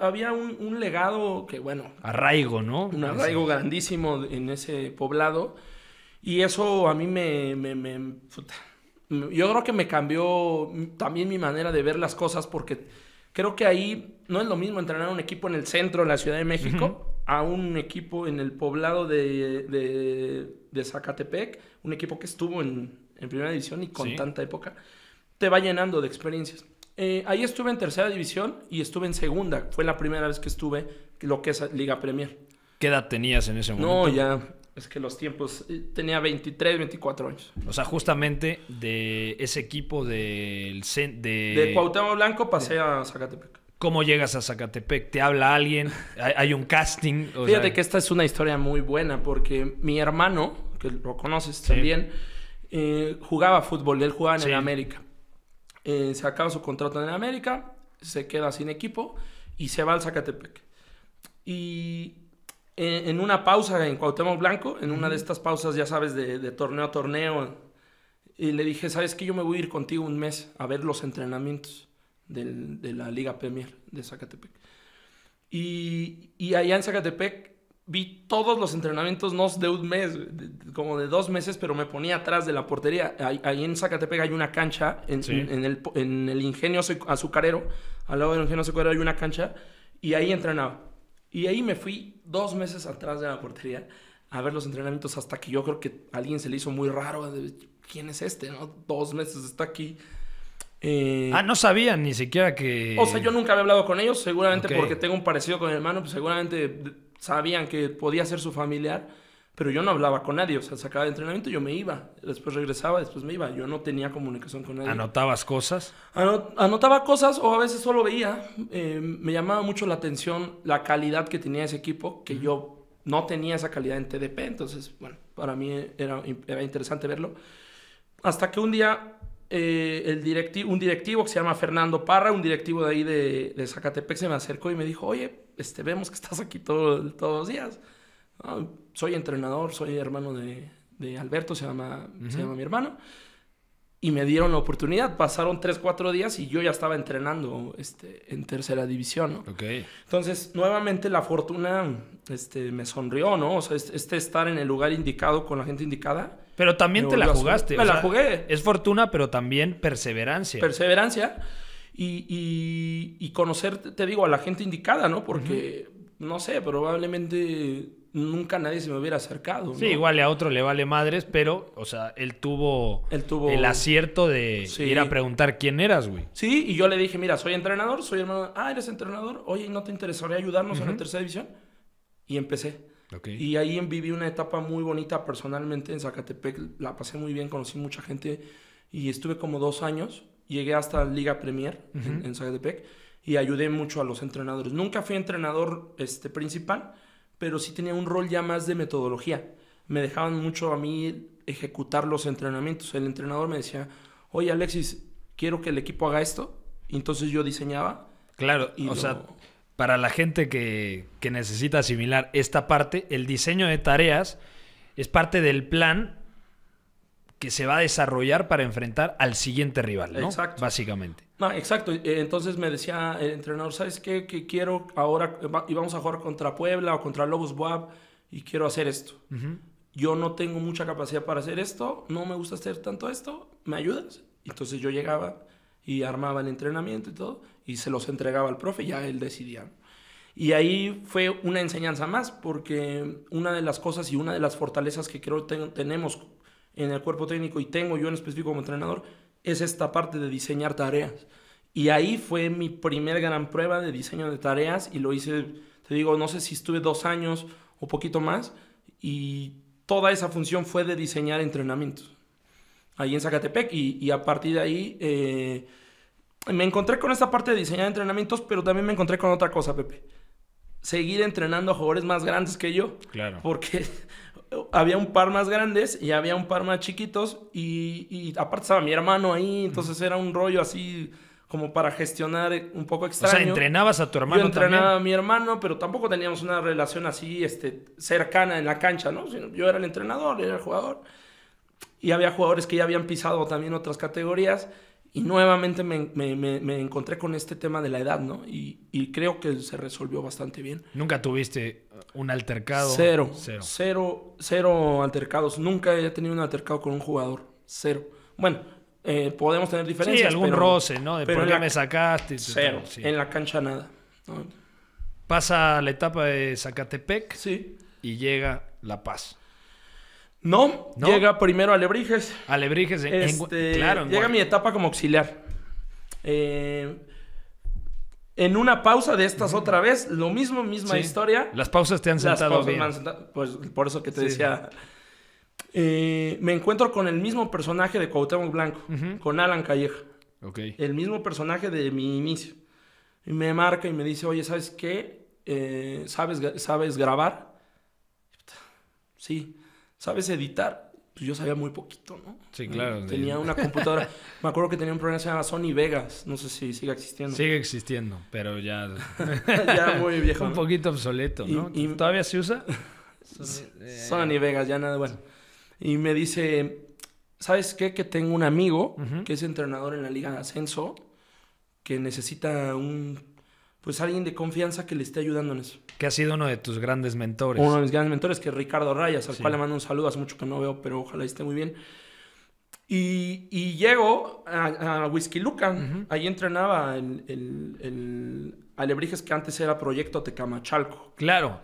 había un, legado que, bueno. Arraigo, ¿no? Un arraigo grandísimo en ese poblado. Y eso a mí me, Yo creo que me cambió también mi manera de ver las cosas porque creo que ahí no es lo mismo entrenar un equipo en el centro de la Ciudad de México a un equipo en el poblado de, Zacatepec, un equipo que estuvo en, primera división y con tanta época, te va llenando de experiencias. Eh, ahí estuve en tercera división y estuve en segunda. Fue la primera vez que estuve lo que es Liga Premier. ¿Qué edad tenías en ese momento? No, ya. Es que los tiempos. Eh, tenía 23, 24 años. O sea, justamente de ese equipo del. De, de Cuauhtémoc Blanco pasé a Zacatepec. ¿Cómo llegas a Zacatepec? ¿Te habla alguien? ¿Hay un casting? O Fíjate que esta es una historia muy buena porque mi hermano, que lo conoces también, eh, jugaba fútbol, él jugaba en el América. Eh, se acaba su contrato en el América, se queda sin equipo y se va al Zacatepec. Y en, una pausa en Cuauhtémoc Blanco, en una de estas pausas, ya sabes, de, torneo a torneo, y le dije, ¿sabes qué? Yo me voy a ir contigo un mes a ver los entrenamientos de la Liga Premier de Zacatepec. Y, y, allá en Zacatepec vi todos los entrenamientos, no de un mes, como de dos meses, pero me ponía atrás de la portería. Ahí, en Zacatepec hay una cancha, en, el, en ingenio azucarero, al lado del ingenio azucarero hay una cancha, y ahí entrenaba. Y ahí me fui dos meses atrás de la portería a ver los entrenamientos hasta que yo creo que a alguien se le hizo muy raro. ¿Quién es este? No? Dos meses está aquí eh, ah, no sabían ni siquiera que... O sea, yo nunca había hablado con ellos, seguramente porque tengo un parecido con el hermano, pues seguramente sabían que podía ser su familiar, pero yo no hablaba con nadie, o sea, sacaba el entrenamiento, yo me iba, después regresaba, después me iba, yo no tenía comunicación con nadie. ¿Anotabas cosas? anotaba cosas o a veces solo veía, eh, me llamaba mucho la atención la calidad que tenía ese equipo, que yo no tenía esa calidad en TDP, entonces, bueno, para mí era, era interesante verlo. Hasta que un día eh, el directivo, un directivo que se llama Fernando Parra, un directivo de ahí de, Zacatepec, se me acercó y me dijo, oye, este, vemos que estás aquí todos, todos los días. Ah, soy entrenador, soy hermano de, de Alberto, se llama, se llama mi hermano. Y me dieron la oportunidad. Pasaron tres, cuatro días y yo ya estaba entrenando este, en tercera división, Entonces, nuevamente la fortuna este, me sonrió, ¿no? O sea, este, este estar en el lugar indicado con la gente indicada pero también te la jugaste. Me la jugué. Es fortuna, pero también perseverancia. Perseverancia y, y, conocer, te digo, a la gente indicada, ¿no? Porque, no sé, probablemente nunca nadie se me hubiera acercado. Sí, igual a otro le vale madres, pero, o sea, él tuvo, el acierto de ir a preguntar quién eras, güey. Sí, y yo le dije, mira, soy entrenador, soy hermano, ah, eres entrenador, oye, ¿no te interesaría ayudarnos en la tercera división? Y empecé. Y ahí viví una etapa muy bonita personalmente en Zacatepec, la pasé muy bien, conocí mucha gente y estuve como dos años, llegué hasta Liga Premier en, Zacatepec y ayudé mucho a los entrenadores. Nunca fui entrenador este, principal, pero sí tenía un rol ya más de metodología. Me dejaban mucho a mí ejecutar los entrenamientos. El entrenador me decía, oye Alexis, quiero que el equipo haga esto. Y entonces yo diseñaba. Claro, y o sea, para la gente que, necesita asimilar esta parte, el diseño de tareas es parte del plan que se va a desarrollar para enfrentar al siguiente rival, ¿no? Exacto. Básicamente. exacto. Eh, entonces me decía el entrenador, ¿sabes qué? Que quiero ahora, y vamos a jugar contra Puebla o contra Lobos Buap y quiero hacer esto. Yo no tengo mucha capacidad para hacer esto, no me gusta hacer tanto esto, ¿me ayudas? Entonces yo llegaba y armaba el entrenamiento y todo, y se los entregaba al profe, ya él decidía. Y ahí fue una enseñanza más, porque una de las cosas y una de las fortalezas que creo que tenemos en el cuerpo técnico y tengo yo en específico como entrenador es esta parte de diseñar tareas. Y ahí fue mi primer gran prueba de diseño de tareas y lo hice, te digo, no sé si estuve dos años o poquito más y toda esa función fue de diseñar entrenamientos ahí en Zacatepec y, a partir de ahí... Eh, me encontré con esta parte de diseñar entrenamientos, pero también me encontré con otra cosa, Pepe. Seguir entrenando a jugadores más grandes que yo. Claro. Porque había un par más grandes y había un par más chiquitos. Y, aparte estaba mi hermano ahí, entonces era un rollo así como para gestionar un poco extraño. O sea, entrenabas a tu hermano. Yo entrenaba a mi hermano, pero tampoco teníamos una relación así este, cercana en la cancha, ¿no? Yo era el entrenador, era el jugador. Y había jugadores que ya habían pisado también otras categorías. Y nuevamente me, encontré con este tema de la edad, ¿no? Y, creo que se resolvió bastante bien. ¿Nunca tuviste un altercado? Cero, cero. altercados. Nunca he tenido un altercado con un jugador. Cero. Bueno, eh, podemos tener diferencias. Sí, algún roce, ¿no? De por qué me sacaste. Cero. En la cancha nada. Pasa la etapa de Zacatepec. Sí. Y llega La Paz. No, llega primero Alebrijes. Alebrijes, A este, llega mi etapa como auxiliar. Eh, en una pausa de estas otra vez, lo mismo, misma historia. Las pausas te han sentado bien. Pues, por eso que te decía... Eh, me encuentro con el mismo personaje de Cuauhtémoc Blanco, con Alan Calleja. El mismo personaje de mi inicio. Y me marca y me dice, oye, ¿sabes qué? Eh, ¿sabes, ¿Sabes grabar? Sí. ¿sabes editar? Pues yo sabía muy poquito, ¿no? Sí, claro. Eh, tenía una computadora. Me acuerdo que tenía un programa que se llama Sony Vegas. No sé si sigue existiendo. Sigue existiendo, pero ya. ya muy viejo. un poquito obsoleto, ¿no? Y, ¿Todavía se usa? Eh, Sony, Vegas, ya nada, bueno. Y me dice, ¿sabes qué? Que tengo un amigo que es entrenador en la Liga de Ascenso que necesita un pues alguien de confianza que le esté ayudando en eso. Que ha sido uno de tus grandes mentores. Uno de mis grandes mentores, que es Ricardo Rayas, al cual le mando un saludo, hace mucho que no veo, pero ojalá esté muy bien. Y, y llego a, a Whisky Lucan, ahí entrenaba el, el, Alebrijes, que antes era Proyecto Tecamachalco. Claro,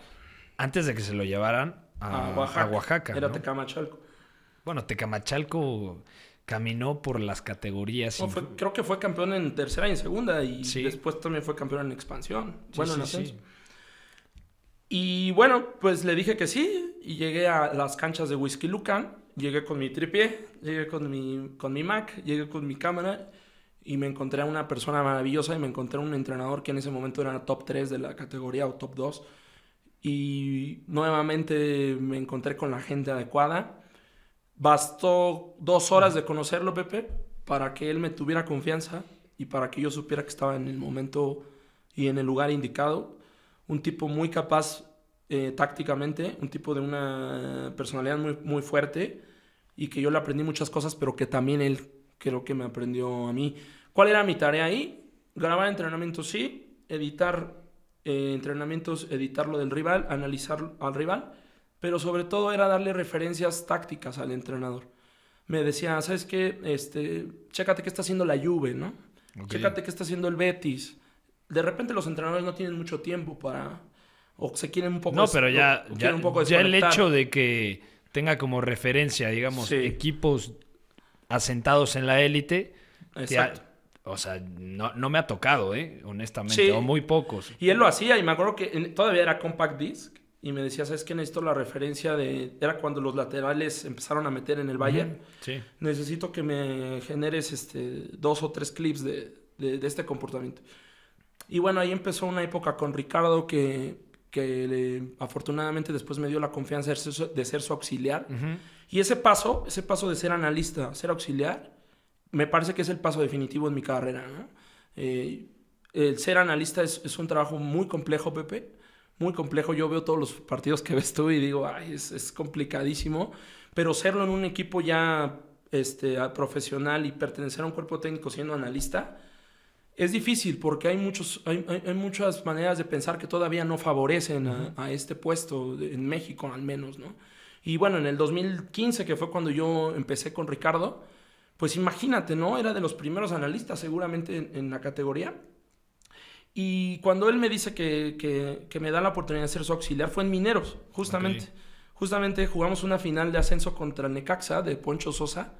antes de que se lo llevaran a, Oaxaca. A Oaxaca era Tecamachalco. Bueno, Tecamachalco caminó por las categorías. creo que fue campeón en tercera y en segunda y después también fue campeón en expansión. bueno, sí, Y bueno, pues le dije que sí y llegué a las canchas de Whisky Lucan, llegué con mi tripié, llegué con mi, con mi Mac, llegué con mi cámara y me encontré a una persona maravillosa y me encontré a un entrenador que en ese momento era top 3 de la categoría o top 2. Y nuevamente me encontré con la gente adecuada Bastó dos horas de conocerlo, Pepe, para que él me tuviera confianza y para que yo supiera que estaba en el momento y en el lugar indicado. Un tipo muy capaz eh, tácticamente, un tipo de una personalidad muy, muy fuerte y que yo le aprendí muchas cosas, pero que también él creo que me aprendió a mí. ¿Cuál era mi tarea ahí? Grabar entrenamientos, sí, editar eh, entrenamientos, editarlo del rival, analizar al rival pero sobre todo era darle referencias tácticas al entrenador. Me decía, ¿sabes qué? Este, chécate qué está haciendo la Juve, ¿no? Chécate qué está haciendo el Betis. De repente los entrenadores no tienen mucho tiempo para... O se quieren un poco... No, pero ya, ya, el hecho de que tenga como referencia, digamos, equipos asentados en la élite... Exacto. o sea, no, me ha tocado, ¿eh? Honestamente, o muy pocos. Y él lo hacía, y me acuerdo que todavía era compact disc y me decía, ¿sabes qué? Necesito la referencia de... Era cuando los laterales empezaron a meter en el Bayern. Necesito que me generes este, dos o tres clips de, de, este comportamiento. Y bueno, ahí empezó una época con Ricardo que, que afortunadamente después me dio la confianza de ser su, auxiliar. Y ese paso, ese paso de ser analista, ser auxiliar, me parece que es el paso definitivo en mi carrera. Eh, el ser analista es, es, un trabajo muy complejo, Pepe muy complejo. Yo veo todos los partidos que ves tú y digo, ay, es, complicadísimo. Pero serlo en un equipo ya este, profesional y pertenecer a un cuerpo técnico siendo analista es difícil porque hay, muchos, hay, muchas maneras de pensar que todavía no favorecen a, este puesto, en México al menos, ¿no? Y bueno, en el 2015, que fue cuando yo empecé con Ricardo, pues imagínate, ¿no? Era de los primeros analistas seguramente en la categoría y cuando él me dice que, me da la oportunidad de ser su auxiliar, fue en Mineros, justamente. Justamente jugamos una final de ascenso contra Necaxa de Poncho Sosa.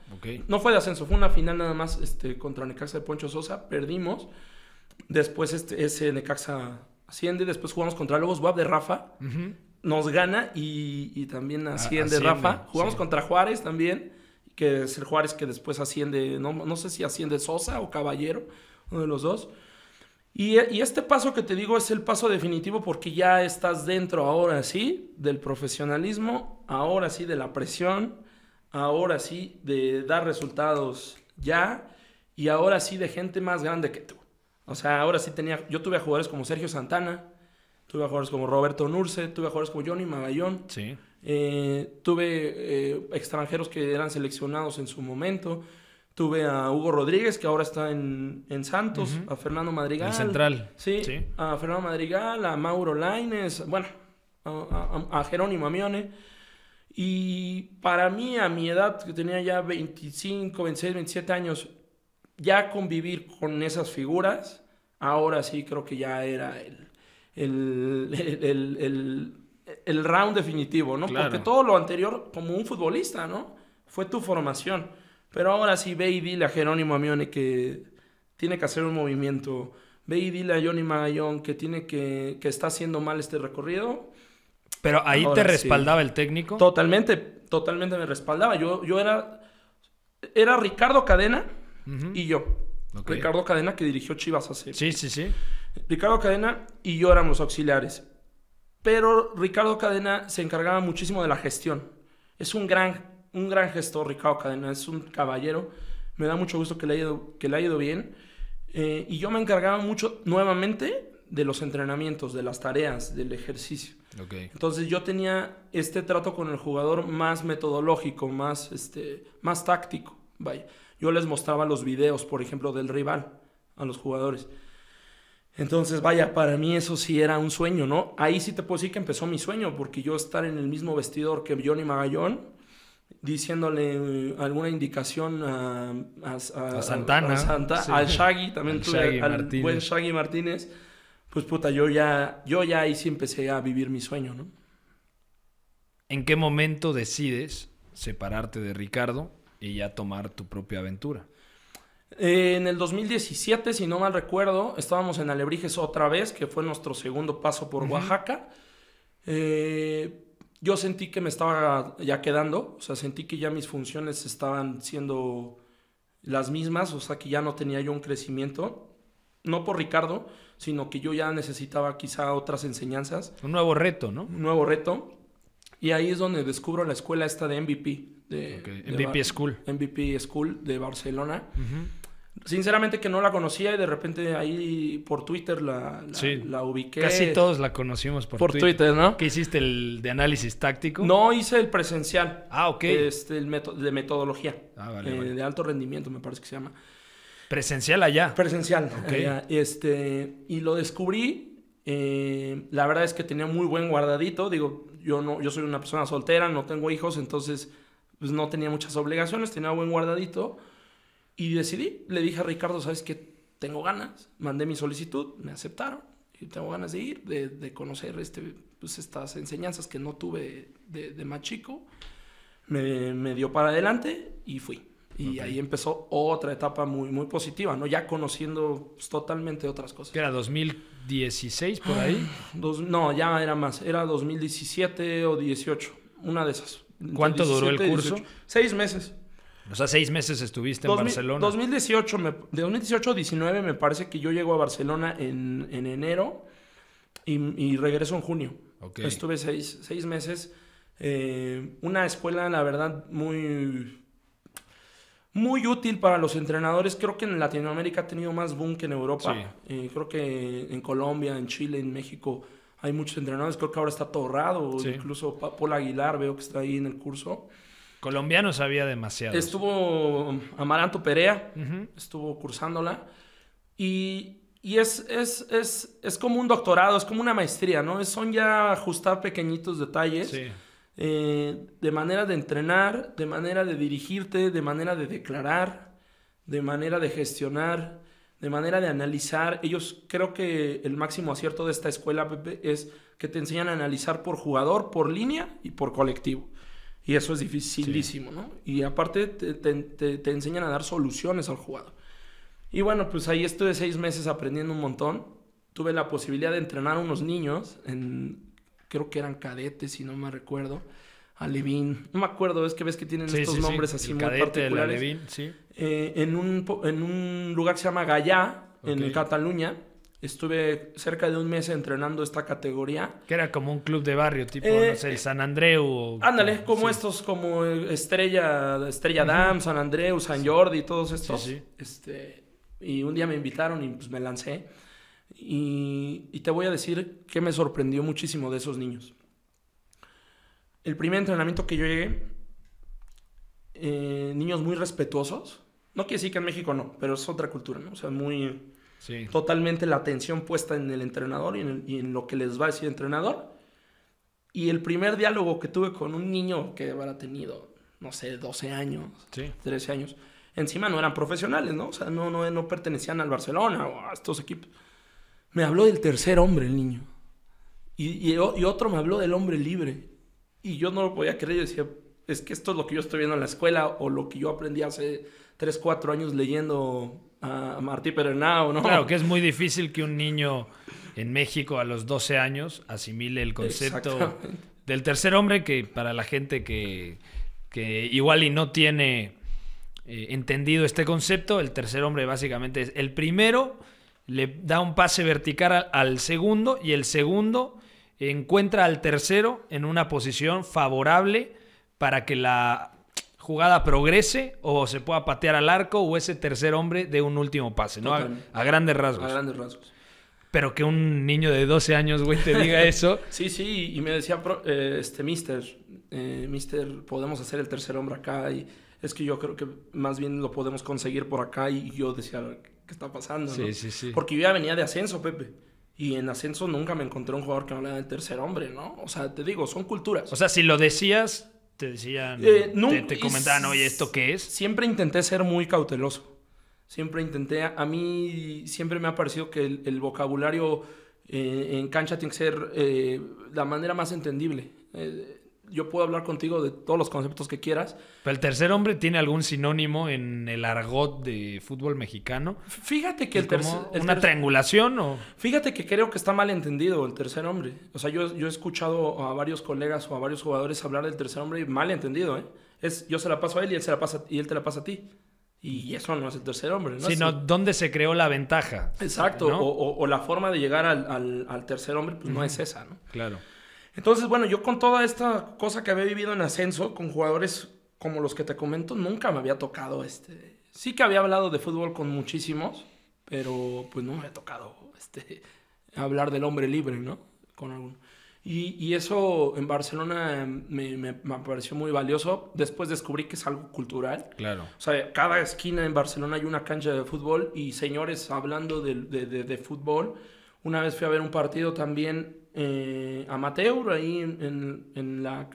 No fue de ascenso, fue una final nada más este, contra Necaxa de Poncho Sosa. Perdimos. Después este, ese Necaxa asciende. Después jugamos contra Lobos Wab de Rafa. Nos gana y, también ah, asciende, Rafa. Jugamos contra Juárez también. Que es el Juárez que después asciende. No, no sé si asciende Sosa o Caballero, uno de los dos. Eh, y, este paso que te digo es el paso definitivo porque ya estás dentro ahora sí del profesionalismo, ahora sí de la presión, ahora sí de dar resultados ya y ahora sí de gente más grande que tú. O sea, ahora sí tenía, yo tuve a jugadores como Sergio Santana, tuve a jugadores como Roberto Nurse, tuve a jugadores como Johnny Magallón, eh, tuve eh, extranjeros que eran seleccionados en su momento. Tuve a Hugo Rodríguez, que ahora está en, Santos, a Fernando Madrigal. En central. Sí, a Fernando Madrigal, a Mauro Laines, bueno, a, Jerónimo Amione. Y para mí, a mi edad, que tenía ya 25, 26, 27 años, ya convivir con esas figuras, ahora sí creo que ya era el, el, round definitivo, ¿no? Porque todo lo anterior, como un futbolista, ¿no? Fue tu formación. Pero ahora sí, ve y dile a Jerónimo Amione que tiene que hacer un movimiento. Ve y dile a Johnny Magallón que, tiene que, que está haciendo mal este recorrido. Pero ahí te respaldaba el técnico. Totalmente, totalmente me respaldaba. Yo, yo era, era Ricardo Cadena y yo. Ricardo Cadena que dirigió Chivas hace. Sí, sí, sí. Ricardo Cadena y yo éramos auxiliares. Pero Ricardo Cadena se encargaba muchísimo de la gestión. Es un gran un gran gestor, Ricardo Cadena, es un caballero. Me da mucho gusto que le haya ido, bien. Eh, y yo me encargaba mucho, nuevamente, de los entrenamientos, de las tareas, del ejercicio. Entonces yo tenía este trato con el jugador más metodológico, más, este, más táctico. Vaya. Yo les mostraba los videos, por ejemplo, del rival a los jugadores. Entonces, vaya, para mí eso sí era un sueño, ¿no? Ahí sí te puedo decir que empezó mi sueño, porque yo estar en el mismo vestidor que Johnny Magallón, diciéndole eh, alguna indicación a, a, a, a Santana, Santa, al Shaggy, también al, tuve, buen Shaggy Martínez, pues puta, yo ya, yo ya ahí sí empecé a vivir mi sueño, ¿no? ¿En qué momento decides separarte de Ricardo y ya tomar tu propia aventura? Eh, en el 2017, si no mal recuerdo, estábamos en Alebrijes otra vez, que fue nuestro segundo paso por Oaxaca. Eh, yo sentí que me estaba ya quedando, o sea, sentí que ya mis funciones estaban siendo las mismas, o sea, que ya no tenía yo un crecimiento, no por Ricardo, sino que yo ya necesitaba quizá otras enseñanzas. Un nuevo reto, ¿no? Un nuevo reto. Y ahí es donde descubro la escuela esta de MVP. De, MVP School. MVP School de Barcelona. Sinceramente que no la conocía y de repente ahí por Twitter la, ubiqué. Casi todos la conocimos por, Twitter. ¿no? ¿Qué hiciste el de análisis táctico? No, hice el presencial. Ah, ok. Este, el de metodología. Ah, vale, eh, De alto rendimiento me parece que se llama. Presencial allá. Presencial. Okay. Este, y lo descubrí. Eh, la verdad es que tenía muy buen guardadito. Digo, yo, no, yo soy una persona soltera, no tengo hijos, entonces pues, no tenía muchas obligaciones, tenía buen guardadito y decidí, le dije a Ricardo, ¿sabes qué? Tengo ganas, mandé mi solicitud, me aceptaron y tengo ganas de ir, de, de conocer este, pues, estas enseñanzas que no tuve de, más chico. Me, me, dio para adelante y fui. Y ahí empezó otra etapa muy, muy positiva, ¿no? Ya conociendo pues, totalmente otras cosas. era 2016 por ahí? Dos, no, ya era más. Era 2017 o 18, una de esas. ¿Cuánto duró el curso? Seis meses. O sea, seis meses estuviste en Barcelona. 2018, de 2018 a 19 me parece que yo llego a Barcelona en, enero y, regreso en junio. Estuve seis, seis meses. Eh, una escuela, la verdad, muy, muy útil para los entrenadores. Creo que en Latinoamérica ha tenido más boom que en Europa. Eh, creo que en Colombia, en Chile, en México hay muchos entrenadores. Creo que ahora está Torrado, incluso Paul Aguilar veo que está ahí en el curso. Colombiano sabía demasiado. Estuvo Amaranto Perea, estuvo cursándola. Y, es, es, como un doctorado, es como una maestría, ¿no? son ya ajustar pequeñitos detalles. Eh, de manera de entrenar, de manera de dirigirte, de manera de declarar, de manera de gestionar, de manera de analizar. Ellos creo que el máximo acierto de esta escuela, Pepe, es que te enseñan a analizar por jugador, por línea y por colectivo. Y eso es dificilísimo, ¿no? Y aparte te, enseñan a dar soluciones al jugador. Y bueno, pues ahí estuve seis meses aprendiendo un montón. Tuve la posibilidad de entrenar a unos niños, en, creo que eran cadetes, si no me recuerdo. Alevín, no me acuerdo, es que ves que tienen estos nombres así muy particulares. sí. Eh, en, un, en un lugar que se llama Gallá, en Cataluña Estuve cerca de un mes entrenando esta categoría. Que era como un club de barrio, tipo, eh, no sé, el San Andreu. O, ándale, como estos, como Estrella, Estrella Dam, San Andreu, San Jordi, todos estos. este, y un día me invitaron y pues me lancé. Y, te voy a decir que me sorprendió muchísimo de esos niños. El primer entrenamiento que yo llegué, eh, niños muy respetuosos. No quiere decir que en México no, pero es otra cultura, ¿no? O sea, muy Totalmente la atención puesta en el entrenador y en, lo que les va a decir el entrenador. Y el primer diálogo que tuve con un niño que habrá tenido, no sé, 12 años, 13 años, encima no eran profesionales, ¿no? O sea, no, no, no pertenecían al Barcelona o a estos equipos. Me habló del tercer hombre el niño. Y, y, y otro me habló del hombre libre. Y yo no lo podía creer. Yo decía, es que esto es lo que yo estoy viendo en la escuela o lo que yo aprendí hace 3, 4 años leyendo a Martí Perenao, ¿no? Claro, que es muy difícil que un niño en México a los 12 años asimile el concepto del tercer hombre, que para la gente que, igual y no tiene eh, entendido este concepto, el tercer hombre básicamente es el primero, le da un pase vertical al segundo y el segundo encuentra al tercero en una posición favorable para que la jugada progrese o se pueda patear al arco o ese tercer hombre de un último pase, ¿no? A, grandes rasgos. A grandes rasgos. Pero que un niño de 12 años, güey, te diga eso. sí, sí, y me decía, eh, este, mister, eh, mister, podemos hacer el tercer hombre acá y es que yo creo que más bien lo podemos conseguir por acá y yo decía, ¿qué está pasando? Sí, sí, sí. Porque yo ya venía de ascenso, Pepe. Y en ascenso nunca me encontré un jugador que no hablara el tercer hombre, ¿no? O sea, te digo, son culturas. O sea, si lo decías, te decían, eh, te, comentaban, oye, ¿esto qué es? Siempre intenté ser muy cauteloso. Siempre intenté, a mí siempre me ha parecido que el, vocabulario eh, en cancha tiene que ser eh, la manera más entendible yo puedo hablar contigo de todos los conceptos que quieras. el tercer hombre tiene algún sinónimo en el argot de fútbol mexicano. Fíjate que el tercer. ¿Una triangulación o.? Fíjate que creo que está mal entendido el tercer hombre. O sea, yo, he escuchado a varios colegas o a varios jugadores hablar del tercer hombre y mal entendido, ¿eh? Es yo se la paso a él y él, se la pasa, y él te la pasa a ti. Y eso no es el tercer hombre. Sino dónde se creó la ventaja. Exacto. O, la forma de llegar al, tercer hombre, pues no es esa, ¿no? Claro. Entonces, bueno, yo con toda esta cosa que había vivido en ascenso, con jugadores como los que te comento, nunca me había tocado este. Sí que había hablado de fútbol con muchísimos, pero pues no me había tocado este, hablar del hombre libre, ¿no? Con alguno. Y, eso en Barcelona em, me, me, pareció muy valioso. Después descubrí que es algo cultural. Claro. O sea, cada esquina en Barcelona hay una cancha de fútbol y señores hablando de, de, de fútbol. Una vez fui a ver un partido también eh, amateur ahí en, la...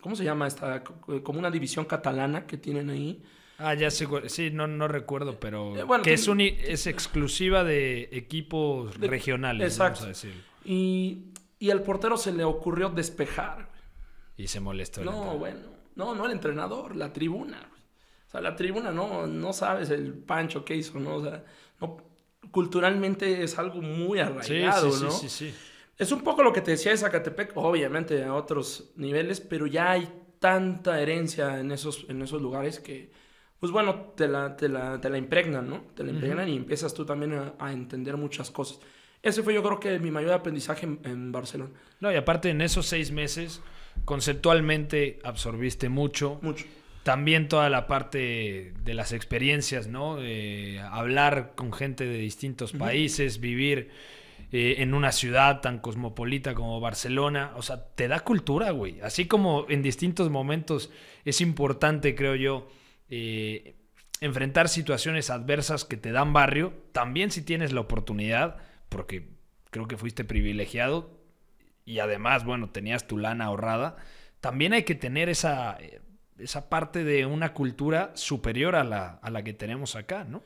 ¿Cómo se llama esta? Eh, como una división catalana que tienen ahí. Ah, ya sé, sí, no, no recuerdo, pero eh, que es, un, es exclusiva de equipos regionales, exacto. Y, y al portero se le ocurrió despejar. Y se molestó. no, bueno, no, no el entrenador, la tribuna. O sea, la tribuna no, no sabes el pancho que hizo, ¿no? O sea, culturalmente es algo muy arraigado, ¿no? Sí, sí, sí. Es un poco lo que te decía de Zacatepec, obviamente a otros niveles, pero ya hay tanta herencia en esos, en esos lugares que, pues bueno, te la, impregnan, ¿no? Te la impregnan y empiezas tú también a, entender muchas cosas. Ese fue yo creo que mi mayor aprendizaje en, Barcelona. No, y aparte en esos seis meses, conceptualmente absorbiste mucho. Mucho. También toda la parte de las experiencias, ¿no? Eh, hablar con gente de distintos países, vivir eh, en una ciudad tan cosmopolita como Barcelona. O sea, te da cultura, güey. Así como en distintos momentos es importante, creo yo, eh, enfrentar situaciones adversas que te dan barrio, también si tienes la oportunidad, porque creo que fuiste privilegiado y además, bueno, tenías tu lana ahorrada, también hay que tener esa, eh, esa parte de una cultura superior a la, a la que tenemos acá, ¿no?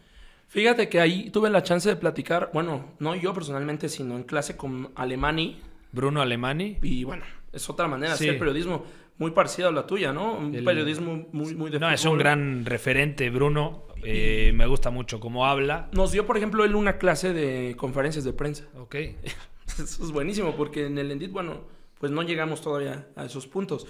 Fíjate que ahí tuve la chance de platicar, bueno, no yo personalmente, sino en clase con Alemani. Bruno Alemani. Y bueno, es otra manera de hacer periodismo muy parecido a la tuya, ¿no? Un periodismo muy, muy de No, es un gran referente, Bruno. Eh, me gusta mucho cómo habla. Nos dio, por ejemplo, él una clase de conferencias de prensa. Ok. Eso es buenísimo, porque en el Endit, bueno, pues no llegamos todavía a esos puntos.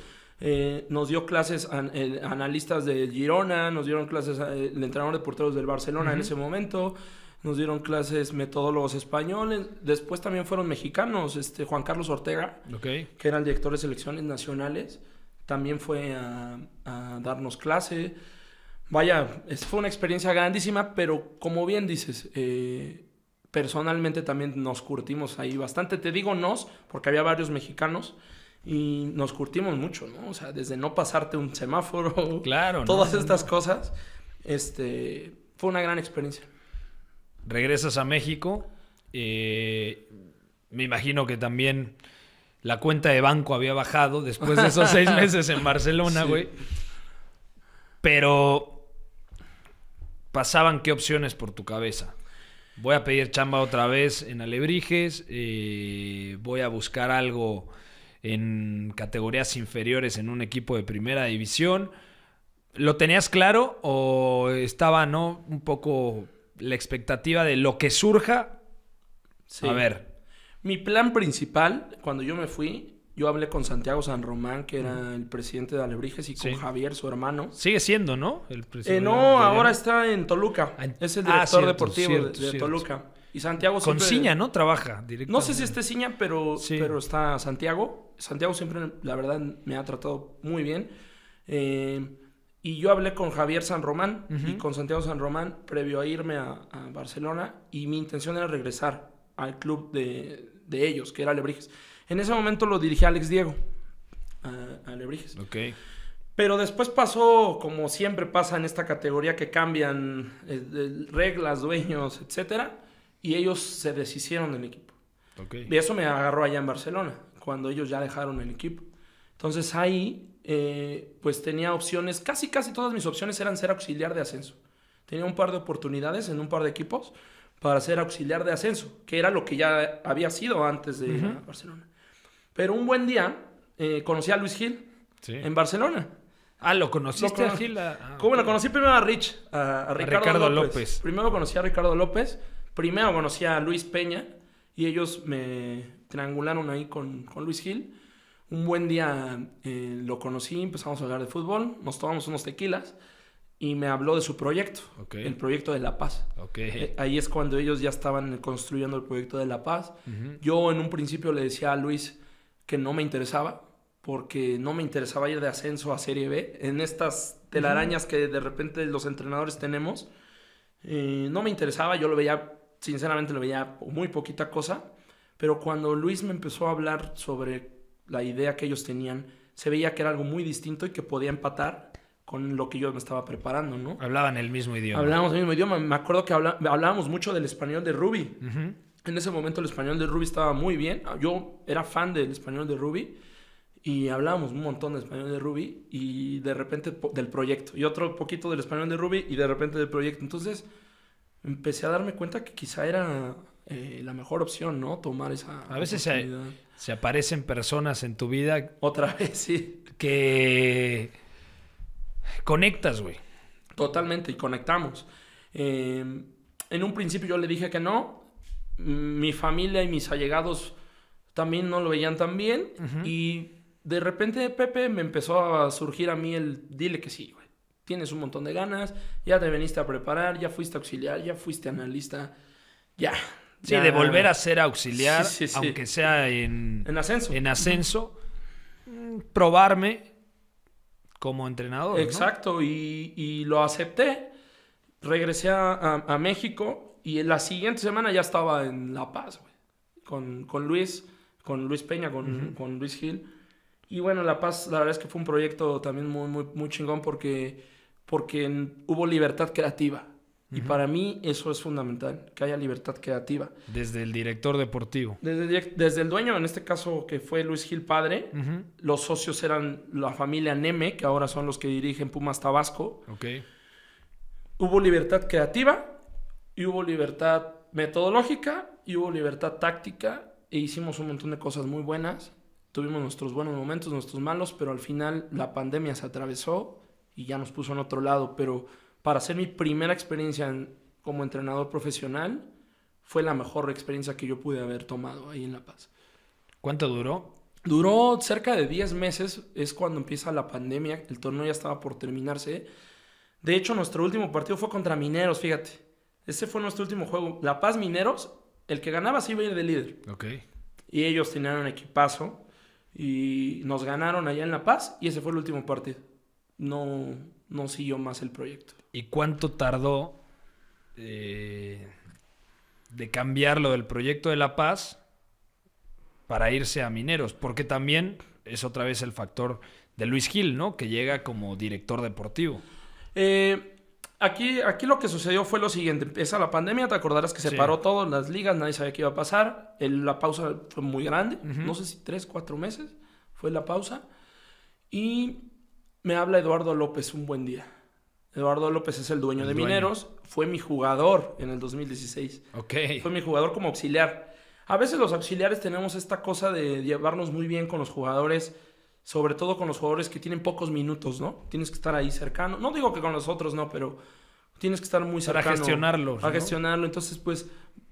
Eh, nos dio clases eh, analistas de Girona, nos dieron clases eh, el entrenador de porteros del Barcelona en ese momento, nos dieron clases metodólogos españoles, después también fueron mexicanos, este, Juan Carlos Ortega, que era el director de selecciones nacionales, también fue a, darnos clase. Vaya, fue una experiencia grandísima, pero como bien dices, personalmente también nos curtimos ahí bastante. Te digo nos, porque había varios mexicanos y nos curtimos mucho, ¿no? O sea, desde no pasarte un semáforo, claro, todas estas cosas, este, fue una gran experiencia. Regresas a México, eh, me imagino que también la cuenta de banco había bajado después de esos seis meses en Barcelona, güey. Pero pasaban qué opciones por tu cabeza. Voy a pedir chamba otra vez en Alebrijes, eh, voy a buscar algo en categorías inferiores en un equipo de primera división. ¿Lo tenías claro o estaba, no? Un poco la expectativa de lo que surja. A ver. Mi plan principal, cuando yo me fui, yo hablé con Santiago San Román, que era el presidente de Alebrijes, y con Javier, su hermano. Sigue siendo, ¿no? Eh, no, ahora está en Toluca. Ah, es el ah, director deportivo de Toluca. Y Santiago Con Ciña, ¿no? Trabaja directamente. No sé si esté Ciña, pero, pero está Santiago. Santiago siempre, la verdad, me ha tratado muy bien. Eh, y yo hablé con Javier San Román y con Santiago San Román previo a irme a, Barcelona y mi intención era regresar al club de, ellos, que era Lebrijes. En ese momento lo a Alex Diego, a, Lebrijes. Pero después pasó, como siempre pasa en esta categoría, que cambian eh, reglas, dueños, etcétera y ellos se deshicieron del equipo. Y eso me agarró allá en Barcelona, cuando ellos ya dejaron el equipo. Entonces ahí, eh, pues tenía opciones, casi, casi todas mis opciones eran ser auxiliar de ascenso. Tenía un par de oportunidades en un par de equipos para ser auxiliar de ascenso, que era lo que ya había sido antes de ir a Barcelona. Pero un buen día eh, conocí a Luis Gil en Barcelona. Ah, ¿lo conociste ah, ¿Cómo lo conocí primero a Rich? A, Ricardo, López. Primero conocí a Ricardo López Primero conocí a Luis Peña y ellos me triangularon ahí con, Luis Gil. Un buen día eh, lo conocí, empezamos a hablar de fútbol, nos tomamos unos tequilas y me habló de su proyecto, el proyecto de La Paz. Eh, ahí es cuando ellos ya estaban construyendo el proyecto de La Paz. Yo en un principio le decía a Luis que no me interesaba, porque no me interesaba ir de ascenso a Serie B. En estas telarañas que de repente los entrenadores tenemos, eh, no me interesaba, yo lo veía sinceramente lo veía muy poquita cosa, pero cuando Luis me empezó a hablar sobre la idea que ellos tenían, se veía que era algo muy distinto y que podía empatar con lo que yo me estaba preparando, ¿no? Hablaban el mismo idioma. Hablábamos el mismo idioma. Me acuerdo que hablábamos mucho del español de Ruby. En ese momento el español de Ruby estaba muy bien. Yo era fan del español de Ruby y hablábamos un montón de español de Ruby y de repente del proyecto. Y otro poquito del español de Ruby y de repente del proyecto. Entonces empecé a darme cuenta que quizá era eh, la mejor opción, ¿no? Tomar esa. A veces se, aparecen personas en tu vida. Otra vez, sí. Que conectas, güey. Totalmente, y conectamos. Em, en un principio yo le dije que no. Mi familia y mis allegados también no lo veían tan bien. Y de repente, Pepe, me empezó a surgir a mí el dile que sí, güey tienes un montón de ganas, ya te veniste a preparar, ya fuiste auxiliar, ya fuiste analista, ya. Sí, de volver a ser auxiliar, aunque sea en, en ascenso. En ascenso, mm, probarme como entrenador. Exacto, y, y, lo acepté. Regresé a, a, México y en la siguiente semana ya estaba en La Paz, güey, con, con, Luis, con Luis Peña, con, con Luis Gil. Y bueno, La Paz, la verdad es que fue un proyecto también muy, muy, muy chingón porque porque hubo libertad creativa. Y para mí eso es fundamental, que haya libertad creativa. Desde el director deportivo. Desde, desde el dueño, en este caso que fue Luis Gil Padre, los socios eran la familia Neme, que ahora son los que dirigen Pumas Tabasco. Ok. Hubo libertad creativa y hubo libertad metodológica y hubo libertad táctica e hicimos un montón de cosas muy buenas. Tuvimos nuestros buenos momentos, nuestros malos, pero al final la pandemia se atravesó y ya nos puso en otro lado, pero para hacer mi primera experiencia como entrenador profesional, fue la mejor experiencia que yo pude haber tomado ahí en La Paz. ¿Cuánto duró? Duró cerca de 10 meses, es cuando empieza la pandemia, el torneo ya estaba por terminarse. De hecho, nuestro último partido fue contra Mineros, fíjate. Ese fue nuestro último juego. La Paz Mineros, el que ganaba se iba a ir de líder. Ok. Y ellos tenían un equipazo y nos ganaron allá en La Paz y ese fue el último partido no, no siguió más el proyecto. ¿Y cuánto tardó eh, de de lo del proyecto de La Paz para irse a Mineros? Porque también es otra vez el factor de Luis Gil, ¿no? Que llega como director deportivo. Eh, aquí, aquí lo que sucedió fue lo siguiente. Empieza la pandemia, te acordarás que se paró todo, las ligas, nadie sabía qué iba a pasar. la pausa fue muy grande, no sé si tres, cuatro meses fue la pausa. Y me habla Eduardo López un buen día. Eduardo López es el dueño de Mineros, fue mi jugador en el 2016. Ok. Fue mi jugador como auxiliar. A veces los auxiliares tenemos esta cosa de llevarnos muy bien con los jugadores, sobre todo con los jugadores que tienen pocos minutos, ¿no? Tienes que estar ahí cercano. No digo que con los otros no, pero tienes que estar muy cercano. Para gestionarlo. Para gestionarlo. Entonces, pues,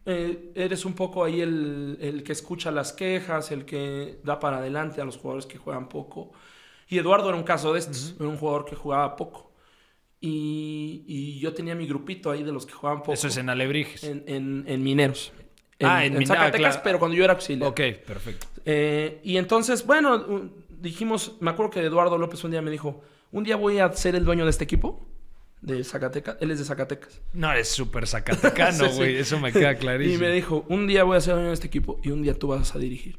eh, eres un poco ahí el, el que escucha las quejas, el que da para adelante a los jugadores que juegan poco. Y Eduardo era un caso de estos, era un jugador que jugaba poco. Y, yo tenía mi grupito ahí de los que jugaban poco. Eso es en Alebrijes. En, Mineros. En, ah, en, Zacatecas, pero cuando yo era auxiliar. Ok, perfecto. Eh, y entonces, bueno, dijimos, me acuerdo que Eduardo López un día me dijo, un día voy a ser el dueño de este equipo de Zacatecas. Él es de Zacatecas. No, es súper zacatecano, güey. Eso me queda clarísimo. y me dijo, un día voy a ser dueño de este equipo y un día tú vas a dirigir.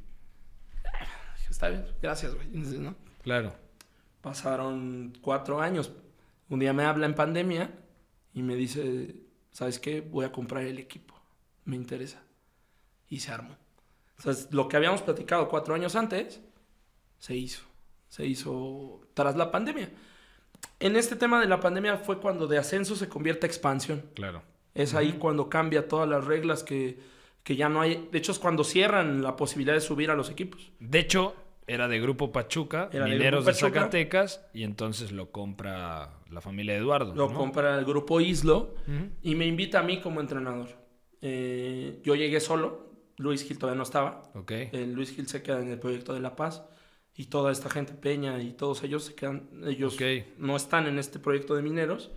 Está bien, gracias, güey. ¿No? Claro pasaron cuatro años. Un día me habla en pandemia y me dice, ¿sabes qué? Voy a comprar el equipo, me interesa. Y se armó. lo que habíamos platicado cuatro años antes, se hizo. Se hizo tras la pandemia. En este tema de la pandemia fue cuando de ascenso se convierte a expansión. Claro. Es ahí cuando cambia todas las reglas que, que ya no hay. De hecho, es cuando cierran la posibilidad de subir a los equipos. De hecho, era de Grupo Pachuca, Mineros de, Zacatecas, y entonces lo compra la familia Eduardo. Lo compra el Grupo Islo y me invita a mí como entrenador. Eh, yo llegué solo, Luis Gil todavía no estaba. Eh, Luis Gil se queda en el proyecto de La Paz y toda esta gente, Peña y todos ellos se quedan, ellos no están en este proyecto de Mineros.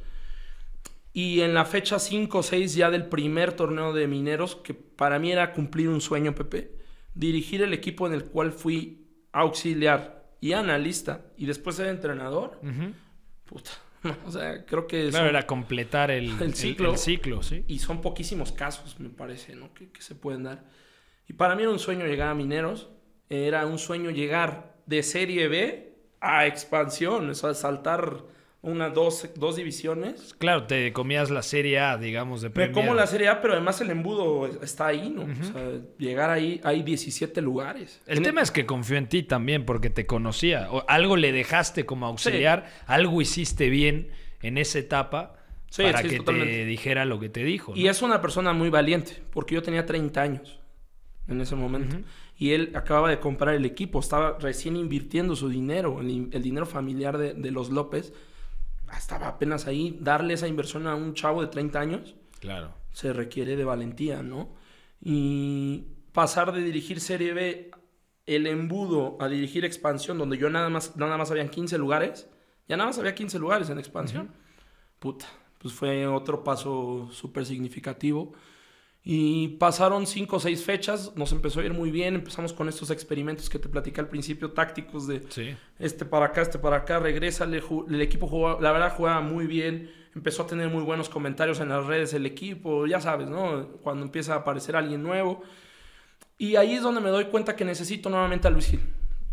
Y en la fecha 5 o 6 ya del primer torneo de Mineros, que para mí era cumplir un sueño, Pepe, dirigir el equipo en el cual fui auxiliar y analista y después ser entrenador, puta. O sea, creo que... Claro, era completar el, ciclo. El, ciclo ¿sí? Y son poquísimos casos, me parece, ¿no? Que, que, se pueden dar. Y para mí era un sueño llegar a Mineros. Era un sueño llegar de Serie B a expansión. O sea, saltar una, dos, dos, divisiones. Claro, te comías la Serie A, digamos, de Premier. Me como la Serie A, pero además el embudo está ahí, ¿no? o sea, llegar ahí, hay 17 lugares. El tema es que confío en ti también porque te conocía. algo le dejaste como auxiliar, algo hiciste bien en esa etapa para que te dijera lo que te dijo. Y es una persona muy valiente, porque yo tenía 30 años en ese momento. Y él acababa de comprar el equipo, estaba recién invirtiendo su dinero, el, dinero familiar de los López estaba apenas ahí, darle esa inversión a un chavo de 30 años, claro. se requiere de valentía, ¿no? Y pasar de dirigir Serie B el embudo a dirigir expansión, donde yo nada más, nada más habían 15 lugares, ya nada más había 15 lugares en expansión, puta, pues fue otro paso súper significativo. Y pasaron cinco o seis fechas, nos empezó a ir muy bien, empezamos con estos experimentos que te platicé al principio, tácticos de este para acá, este para acá, regresa, el, el equipo jugaba, la verdad jugaba muy bien, empezó a tener muy buenos comentarios en las redes el equipo, ya sabes, ¿no? Cuando empieza a aparecer alguien nuevo. Y ahí es donde me doy cuenta que necesito nuevamente a Luis Gil,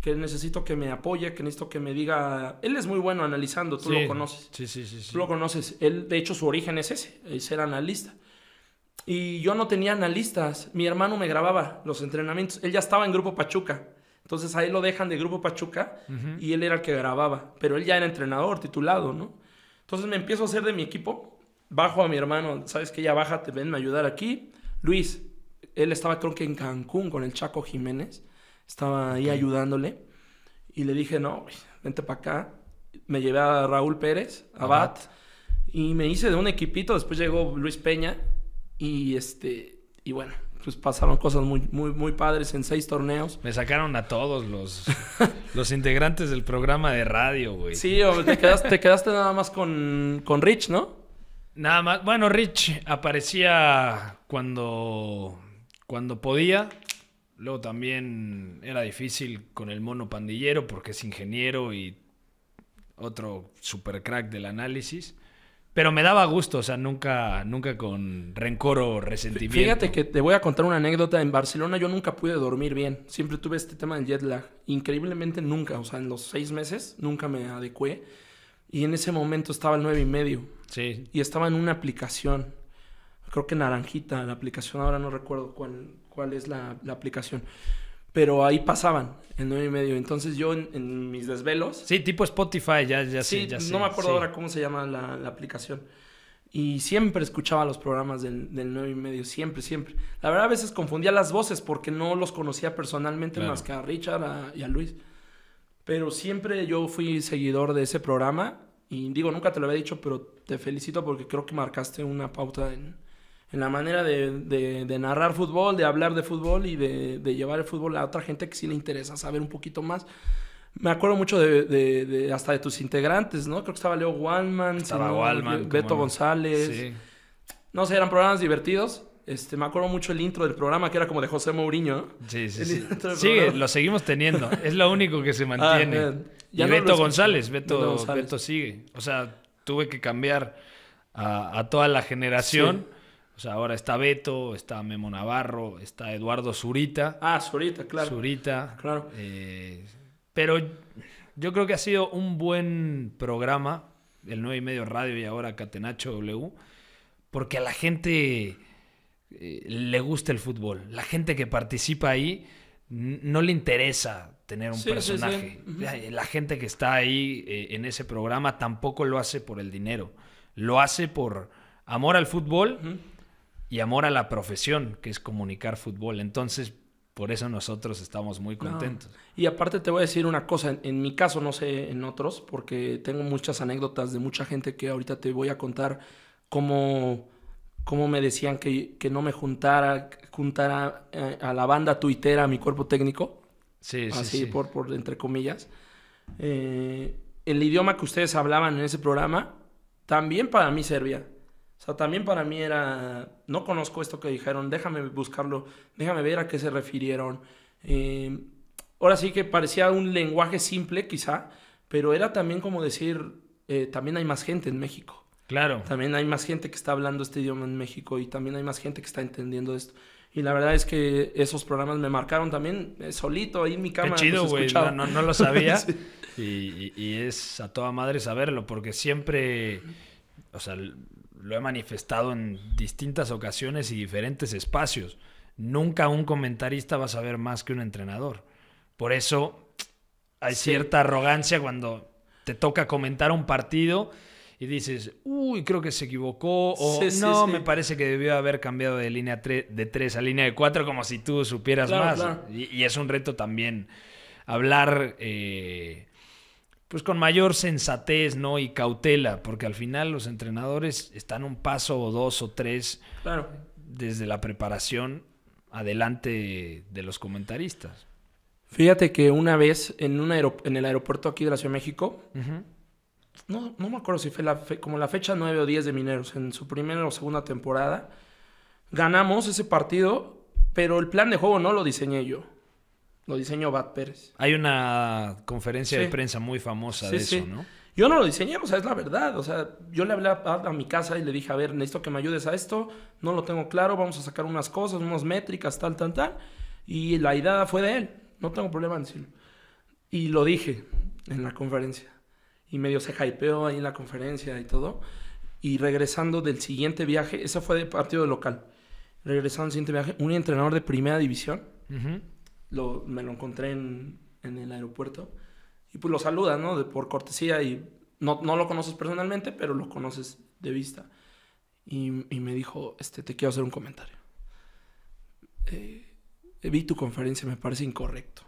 que necesito que me apoye, que necesito que me diga, él es muy bueno analizando, tú lo conoces. Sí, sí, sí, Tú lo conoces, él de hecho su origen es ese, es ser analista. Y yo no tenía analistas. Mi hermano me grababa los entrenamientos. Él ya estaba en Grupo Pachuca. Entonces ahí lo dejan de Grupo Pachuca y él era el que grababa. Pero él ya era entrenador, titulado, ¿no? Entonces me empiezo a hacer de mi equipo. Bajo a mi hermano, ¿sabes que Ya baja te ven a ayudar aquí. Luis, él estaba creo que en Cancún con el Chaco Jiménez. Estaba ahí ayudándole. Y le dije, no, vente para acá. Me llevé a Raúl Pérez, a Bat, y me hice de un equipito. Después llegó Luis Peña y este, y bueno, pues pasaron cosas muy, muy, muy padres en seis torneos. Me sacaron a todos los, los integrantes del programa de radio, güey. Sí, te quedaste, te quedaste nada más con, con Rich, ¿no? Nada más. Bueno, Rich aparecía cuando, cuando podía. Luego también era difícil con el mono pandillero porque es ingeniero y otro super crack del análisis. Pero me daba gusto, o sea, nunca, nunca con rencor o resentimiento. Fíjate que te voy a contar una anécdota. En Barcelona yo nunca pude dormir bien. Siempre tuve este tema del jet lag. Increíblemente nunca, o sea, en los seis meses nunca me adecué. Y en ese momento estaba el nueve y medio. Sí. Y estaba en una aplicación. Creo que naranjita, la aplicación, ahora no recuerdo cuál, cuál es la, la aplicación pero ahí pasaban el nueve y medio. Entonces yo en, mis desvelos. Sí, tipo Spotify, ya, ya sí, ya no me acuerdo ahora cómo se llama la, aplicación. Y siempre escuchaba los programas del, del y medio, siempre, siempre. La verdad, a veces confundía las voces porque no los conocía personalmente más que a Richard y a Luis. Pero siempre yo fui seguidor de ese programa. Y digo, nunca te lo había dicho, pero te felicito porque creo que marcaste una pauta en, en la manera de, narrar fútbol, de hablar de fútbol y de, llevar el fútbol a otra gente que sí le interesa saber un poquito más. Me acuerdo mucho de, hasta de tus integrantes, ¿no? Creo que estaba Leo Wallman, estaba Beto González. No sé, eran programas divertidos. Este, me acuerdo mucho el intro del programa que era como de José Mourinho. ¿no? Sí, sí, sí. sí lo seguimos teniendo. Es lo único que se ah, mantiene. Eh, y Beto, González, Beto, Beto sigue. O sea, tuve que cambiar a, toda la generación. O sea, ahora está Beto, está Memo Navarro, está Eduardo Zurita. Ah, Zurita, claro. Zurita. Claro. Eh, pero yo creo que ha sido un buen programa, el 9 y medio radio y ahora Catenacho W, porque a la gente eh, le gusta el fútbol. La gente que participa ahí no le interesa tener un personaje. La gente que está ahí eh, en ese programa tampoco lo hace por el dinero. Lo hace por amor al fútbol y amor a la profesión, que es comunicar fútbol. Entonces, por eso nosotros estamos muy contentos. Y aparte te voy a decir una cosa, en, mi caso, no sé en otros, porque tengo muchas anécdotas de mucha gente que ahorita te voy a contar cómo, me decían que, no me juntara, juntara eh, a, la banda tuitera, a mi cuerpo técnico. Sí, sí. Así, sí. Por, por entre comillas. Eh, el idioma que ustedes hablaban en ese programa también para mí servía. O sea, también para mí era, no conozco esto que dijeron, déjame buscarlo, déjame ver a qué se refirieron. Em, ahora sí que parecía un lenguaje simple quizá, pero era también como decir, eh, también hay más gente en México. Claro. También hay más gente que está hablando este idioma en México y también hay más gente que está entendiendo esto. Y la verdad es que esos programas me marcaron también eh, solito ahí en mi cama. Qué chido, güey. No, lo sabía. y, es a toda madre saberlo, porque siempre, o sea, lo he manifestado en distintas ocasiones y diferentes espacios. Nunca un comentarista va a saber más que un entrenador. Por eso hay cierta arrogancia cuando te toca comentar un partido y dices, uy, creo que se equivocó, o no, me parece que debió haber cambiado de línea de 3 a línea de 4, como si tú supieras más. Y, es un reto también hablar eh, pues con mayor sensatez, ¿no? Y cautela, porque al final los entrenadores están un paso o dos o tres desde la preparación adelante de los comentaristas. Fíjate que una vez en, un en el aeropuerto aquí de la Ciudad de México, no, me acuerdo si fue como la fecha 9 o 10 de Mineros, en su primera o segunda temporada, ganamos ese partido, pero el plan de juego no lo diseñé yo. Lo diseñó Bat Pérez. Hay una conferencia de prensa muy famosa de eso, ¿no? Yo no lo diseñé, o sea, es la verdad. O sea, yo le hablé a, mi casa y le dije, a ver, necesito que me ayudes a esto, no lo tengo claro, vamos a sacar unas cosas, unas métricas, tal, tal, tal. Y la idea fue de él, no tengo problema en decirlo. Y lo dije en la conferencia. Y medio se hypeó ahí en la conferencia y todo. Y regresando del siguiente viaje, ese fue de partido local. Regresando del siguiente viaje, un entrenador de primera división me lo encontré en, el aeropuerto y pues lo saluda ¿no? por cortesía y no, lo conoces personalmente, pero lo conoces de vista. Y, me dijo, este, te quiero hacer un comentario. Eh, vi tu conferencia, me parece incorrecto.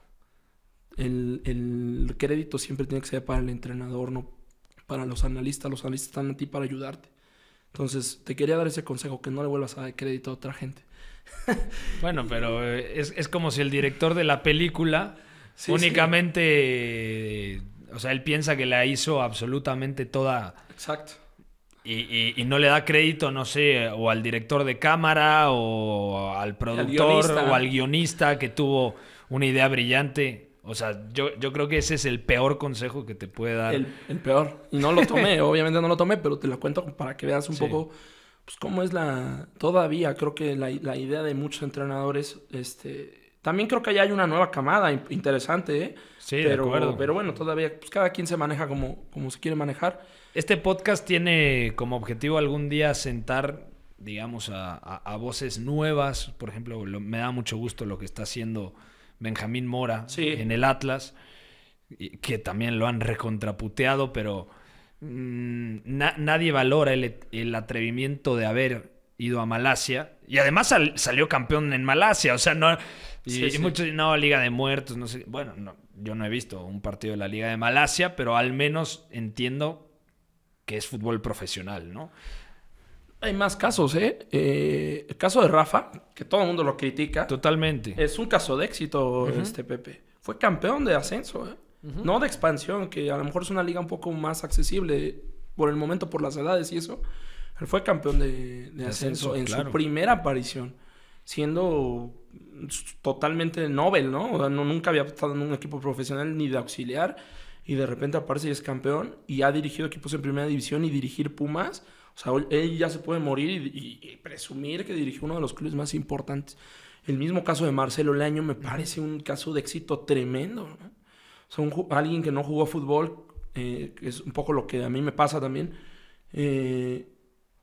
El, el, crédito siempre tiene que ser para el entrenador, no para los analistas. Los analistas están a ti para ayudarte. Entonces, te quería dar ese consejo, que no le vuelvas a dar crédito a otra gente. Bueno, pero eh, es, como si el director de la película únicamente, eh, o sea, él piensa que la hizo absolutamente toda. Exacto. Y, no le da crédito, no sé, o al director de cámara, o al productor, o al guionista que tuvo una idea brillante. O sea, yo, yo, creo que ese es el peor consejo que te puede dar. El, peor. no lo tomé, obviamente no lo tomé, pero te lo cuento para que veas un poco pues cómo es la, todavía creo que la, idea de muchos entrenadores, este, también creo que ya hay una nueva camada interesante, ¿eh? Sí, pero, de acuerdo. Pero bueno, todavía pues cada quien se maneja como, como se quiere manejar. Este podcast tiene como objetivo algún día sentar, digamos, a, a, voces nuevas. Por ejemplo, me da mucho gusto lo que está haciendo Benjamín Mora en el Atlas, que también lo han recontraputeado, pero Mm, nadie valora el, atrevimiento de haber ido a Malasia. Y además salió campeón en Malasia. O sea, no. Y, muchos no, Liga de Muertos, no sé. Bueno, no, yo no he visto un partido de la Liga de Malasia, pero al menos entiendo que es fútbol profesional, ¿no? Hay más casos, ¿eh? eh el caso de Rafa, que todo el mundo lo critica. Totalmente. Es un caso de éxito, este Pepe. Fue campeón de ascenso, ¿eh? no de expansión, que a lo mejor es una liga un poco más accesible por el momento, por las edades y eso. Él fue campeón de, ascenso, en su primera aparición, siendo totalmente Nobel, ¿no? O sea, no, nunca había estado en un equipo profesional ni de auxiliar y de repente aparece y es campeón y ha dirigido equipos en primera división y dirigir Pumas. O sea, él ya se puede morir y, presumir que dirigió uno de los clubes más importantes. El mismo caso de Marcelo Leaño me parece un caso de éxito tremendo. ¿no? Son alguien que no jugó fútbol, eh, que es un poco lo que a mí me pasa también, eh,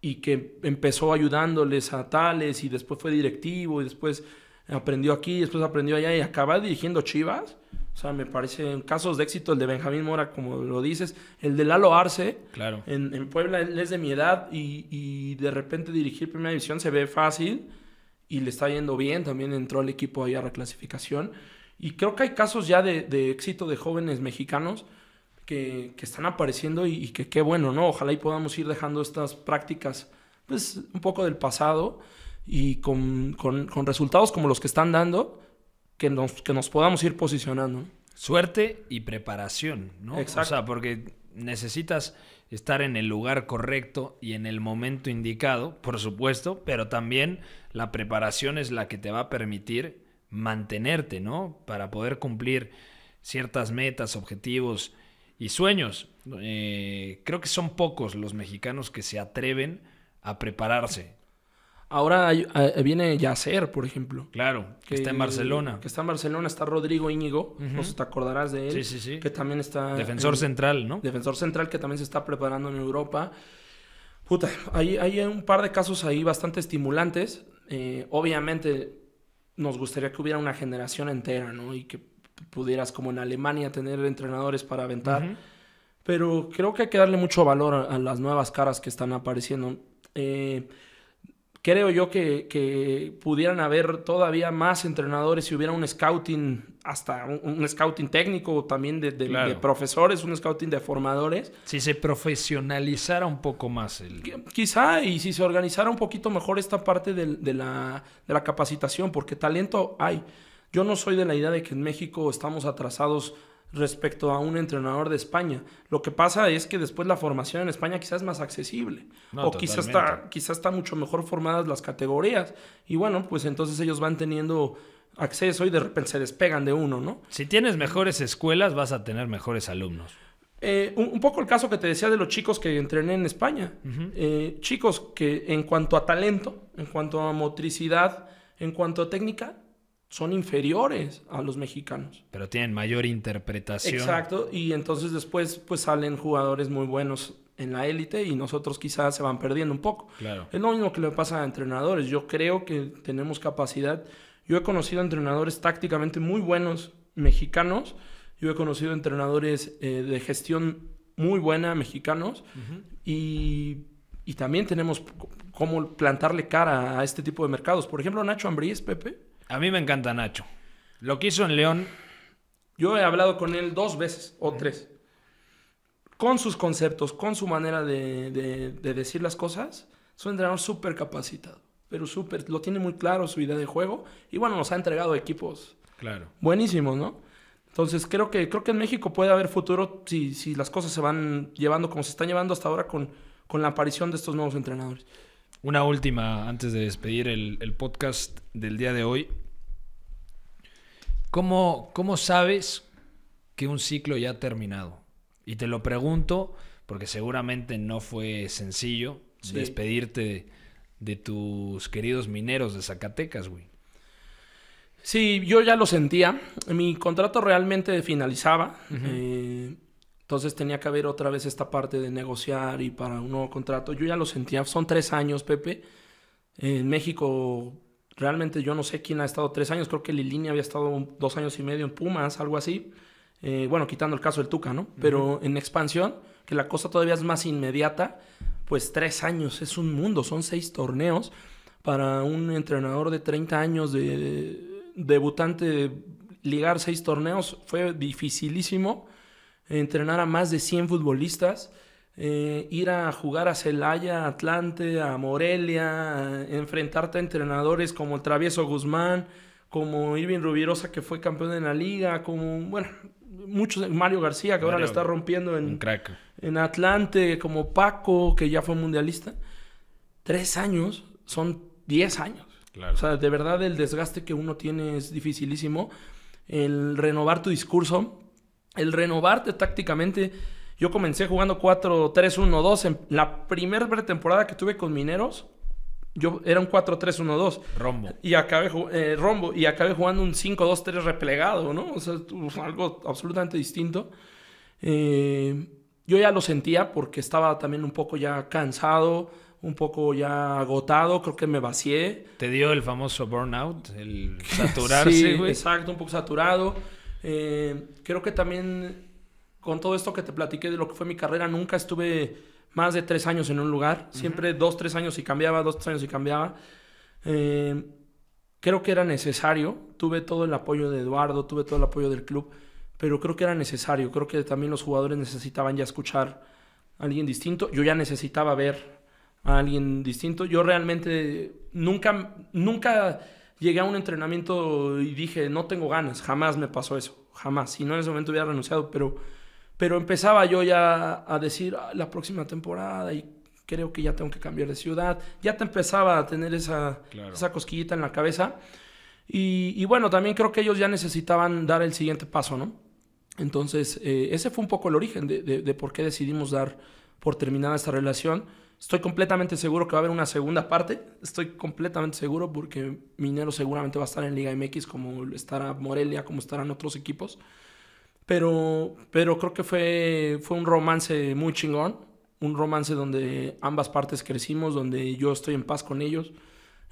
y que empezó ayudándoles a tales y después fue directivo y después aprendió aquí, después aprendió allá y acaba dirigiendo Chivas. O sea, me parece, en casos de éxito el de Benjamín Mora, como lo dices, el de Lalo Arce. Claro. En, Puebla él es de mi edad y, y, de repente dirigir Primera División se ve fácil y le está yendo bien. También entró el equipo ahí a reclasificación. Y creo que hay casos ya de, éxito de jóvenes mexicanos que, que están apareciendo y, que qué bueno, ¿no? Ojalá y podamos ir dejando estas prácticas, pues un poco del pasado y con, con, resultados como los que están dando, que nos, que nos podamos ir posicionando. Suerte y preparación, ¿no? Exacto. O sea, porque necesitas estar en el lugar correcto y en el momento indicado, por supuesto, pero también la preparación es la que te va a permitir mantenerte, ¿no? Para poder cumplir ciertas metas, objetivos y sueños. Eh, creo que son pocos los mexicanos que se atreven a prepararse. Ahora eh, viene Yacer, por ejemplo. Claro, que, está en Barcelona. Que está en Barcelona, está Rodrigo Íñigo, no sé, te acordarás de él. Sí, sí, sí. Que también está... Defensor central, ¿no? Defensor central que también se está preparando en Europa. Puta, hay, un par de casos ahí bastante estimulantes. Eh, obviamente nos gustaría que hubiera una generación entera, ¿no? Y que pudieras, como en Alemania, tener entrenadores para aventar. Pero creo que hay que darle mucho valor a, las nuevas caras que están apareciendo. Eh, creo yo que, pudieran haber todavía más entrenadores si hubiera un scouting, hasta un, scouting técnico también de, profesores, un scouting de formadores. Si se profesionalizara un poco más. El... Quizá, y si se organizara un poquito mejor esta parte de, la, de la capacitación, porque talento hay. Yo no soy de la idea de que en México estamos atrasados respecto a un entrenador de España. Lo que pasa es que después la formación en España quizás es más accesible o quizás está, quizás está mucho mejor formadas las categorías y bueno, pues entonces ellos van teniendo acceso y de repente se despegan de uno, ¿no? Si tienes mejores escuelas vas a tener mejores alumnos. Eh, un, poco el caso que te decía de los chicos que entrené en España. Eh, chicos que en cuanto a talento, en cuanto a motricidad, en cuanto a técnica, son inferiores a los mexicanos. Pero tienen mayor interpretación. Exacto, y entonces después pues salen jugadores muy buenos en la élite y nosotros quizás se van perdiendo un poco. Claro. Es lo mismo que le pasa a entrenadores. Yo creo que tenemos capacidad. Yo he conocido entrenadores tácticamente muy buenos mexicanos. Yo he conocido entrenadores eh, de gestión muy buena mexicanos. y, y, también tenemos cómo plantarle cara a este tipo de mercados. Por ejemplo, Nacho Ambríes, Pepe a mí me encanta Nacho. Lo que hizo en León. Yo he hablado con él dos veces o tres. Con sus conceptos, con su manera de, decir las cosas, es un entrenador súper capacitado. Pero súper, lo tiene muy claro su idea de juego. Y bueno, nos ha entregado equipos claro. buenísimos, ¿no? Entonces creo que, creo que en México puede haber futuro si, las cosas se van llevando como se están llevando hasta ahora con, con la aparición de estos nuevos entrenadores. Una última antes de despedir el, podcast del día de hoy. ¿Cómo, ¿Cómo sabes que un ciclo ya ha terminado? Y te lo pregunto porque seguramente no fue sencillo despedirte de, tus queridos mineros de Zacatecas, güey. Sí, yo ya lo sentía. Mi contrato realmente finalizaba. Entonces tenía que haber otra vez esta parte de negociar y para un nuevo contrato. Yo ya lo sentía, son tres años, Pepe. En México, realmente yo no sé quién ha estado tres años. Creo que Lilini había estado dos años y medio en Pumas, algo así. Eh, bueno, quitando el caso del Tuca, ¿no? Pero en expansión, que la cosa todavía es más inmediata, pues tres años es un mundo, son seis torneos. Para un entrenador de 30 años, de, de debutante, ligar seis torneos fue dificilísimo entrenar a más de 100 futbolistas, eh, ir a jugar a Celaya, Atlante, a Morelia, eh, enfrentarte a entrenadores como Travieso Guzmán, como Irving Rubirosa que fue campeón de la liga, como, bueno, muchos, Mario García, que ahora le está rompiendo en, en Atlante, como Paco, que ya fue mundialista. Tres años son diez años. O sea, de verdad el desgaste que uno tiene es dificilísimo. El renovar tu discurso, el renovarte tácticamente. Yo comencé jugando 4-3-1-2. En la primera pretemporada que tuve con Mineros, yo era un 4-3-1-2. Rombo. Y acabé, eh, rombo. Y acabé jugando un 5-2-3 replegado, ¿no? O sea, algo absolutamente distinto. Eh, yo ya lo sentía porque estaba también un poco ya cansado, un poco ya agotado. Creo que me vacié. ¿Te dio el famoso burnout? El saturarse, sí, Exacto, un poco saturado. Eh, creo que también con todo esto que te platiqué de lo que fue mi carrera, nunca estuve más de tres años en un lugar. Siempre dos, tres años y cambiaba, dos, tres años y cambiaba. Eh, creo que era necesario. Tuve todo el apoyo de Eduardo, tuve todo el apoyo del club, pero creo que era necesario. Creo que también los jugadores necesitaban ya escuchar a alguien distinto. Yo ya necesitaba ver a alguien distinto. Yo realmente nunca, nunca llegué a un entrenamiento y dije, no tengo ganas, jamás me pasó eso, jamás. Si no en ese momento hubiera renunciado, pero, pero empezaba yo ya a decir, ah, la próxima temporada y creo que ya tengo que cambiar de ciudad. Ya te empezaba a tener esa, esa cosquillita en la cabeza. Y, bueno, también creo que ellos ya necesitaban dar el siguiente paso, ¿no? Entonces, eh, ese fue un poco el origen de, de por qué decidimos dar por terminada esta relación Estoy completamente seguro que va a haber una segunda parte. Estoy completamente seguro porque Minero seguramente va a estar en Liga MX, como estará Morelia, como estarán otros equipos. Pero, pero creo que fue, fue un romance muy chingón. Un romance donde ambas partes crecimos, donde yo estoy en paz con ellos.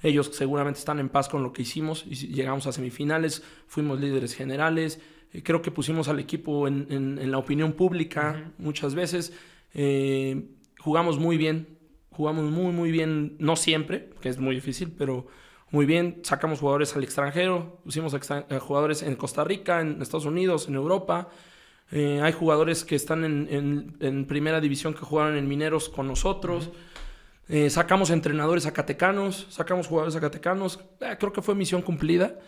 Ellos seguramente están en paz con lo que hicimos. Y llegamos a semifinales, fuimos líderes generales. Eh, creo que pusimos al equipo en, la opinión pública muchas veces. Eh, jugamos muy bien, jugamos muy, muy bien, no siempre, que es muy difícil, pero muy bien. Sacamos jugadores al extranjero, pusimos jugadores en Costa Rica, en Estados Unidos, en Europa. Eh, hay jugadores que están en, primera división que jugaron en Mineros con nosotros. Eh, sacamos entrenadores acatecanos, sacamos jugadores acatecanos, eh, creo que fue misión cumplida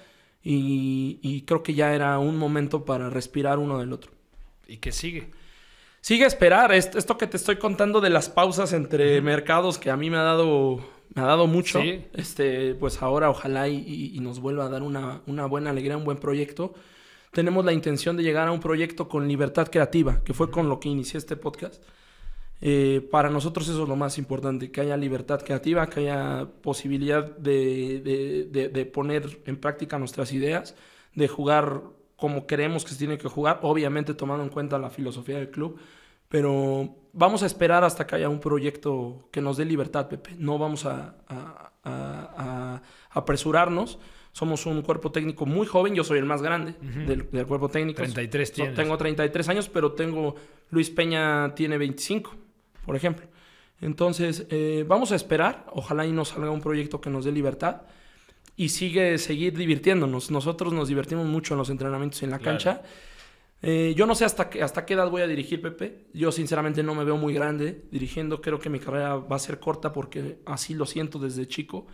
y, y creo que ya era un momento para respirar uno del otro. ¿Y qué sigue? sigue a esperar. Esto, que te estoy contando de las pausas entre mercados que a mí me ha dado, me ha dado mucho. Este, pues ahora ojalá y, nos vuelva a dar una, una, buena alegría, un buen proyecto. Tenemos la intención de llegar a un proyecto con libertad creativa, que fue con lo que inicié este podcast. Eh, para nosotros eso es lo más importante, que haya libertad creativa, que haya posibilidad de poner en práctica nuestras ideas, de jugar como creemos que se tiene que jugar, obviamente tomando en cuenta la filosofía del club, pero vamos a esperar hasta que haya un proyecto que nos dé libertad, Pepe. No vamos a, a, apresurarnos. Somos un cuerpo técnico muy joven, yo soy el más grande del, cuerpo técnico. 33 Tengo 33 años, pero tengo, Luis Peña tiene 25, por ejemplo. Entonces, eh, vamos a esperar, ojalá y nos salga un proyecto que nos dé libertad y sigue seguir divirtiéndonos. Nosotros nos divertimos mucho en los entrenamientos en la cancha. Eh, yo no sé hasta, hasta qué edad voy a dirigir, Pepe. Yo sinceramente no me veo muy grande dirigiendo. Creo que mi carrera va a ser corta porque así lo siento desde chico.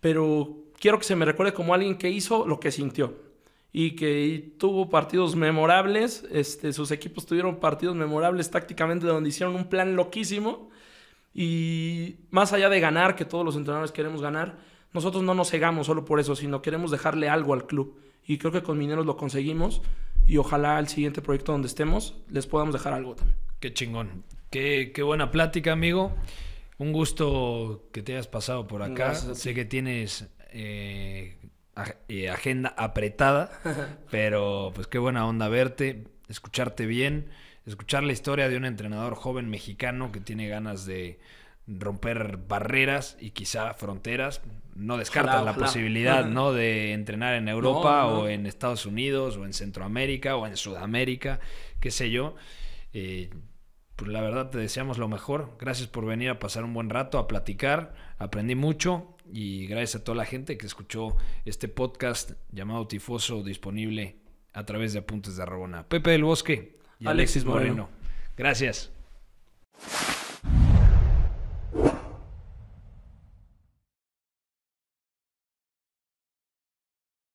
Pero quiero que se me recuerde como alguien que hizo lo que sintió y que tuvo partidos memorables. Este, sus equipos tuvieron partidos memorables tácticamente donde hicieron un plan loquísimo. Y más allá de ganar, que todos los entrenadores queremos ganar, nosotros no nos cegamos solo por eso, sino queremos dejarle algo al club. Y creo que con Mineros lo conseguimos y ojalá el siguiente proyecto donde estemos les podamos dejar algo también. Qué chingón. Qué, buena plática, amigo. Un gusto que te hayas pasado por acá. Sé que tienes eh, eh, agenda apretada, pero pues qué buena onda verte, escucharte bien, escuchar la historia de un entrenador joven mexicano que tiene ganas de, romper barreras y quizá fronteras. No descartan la posibilidad, ¿no? De entrenar en Europa o en Estados Unidos o en Centroamérica o en Sudamérica, qué sé yo. Eh, pues la verdad te deseamos lo mejor. Gracias por venir a pasar un buen rato, a platicar. Aprendí mucho y gracias a toda la gente que escuchó este podcast llamado Tifoso disponible a través de Apuntes de Arrobona Pepe del Bosque y Alexis, Moreno. Gracias.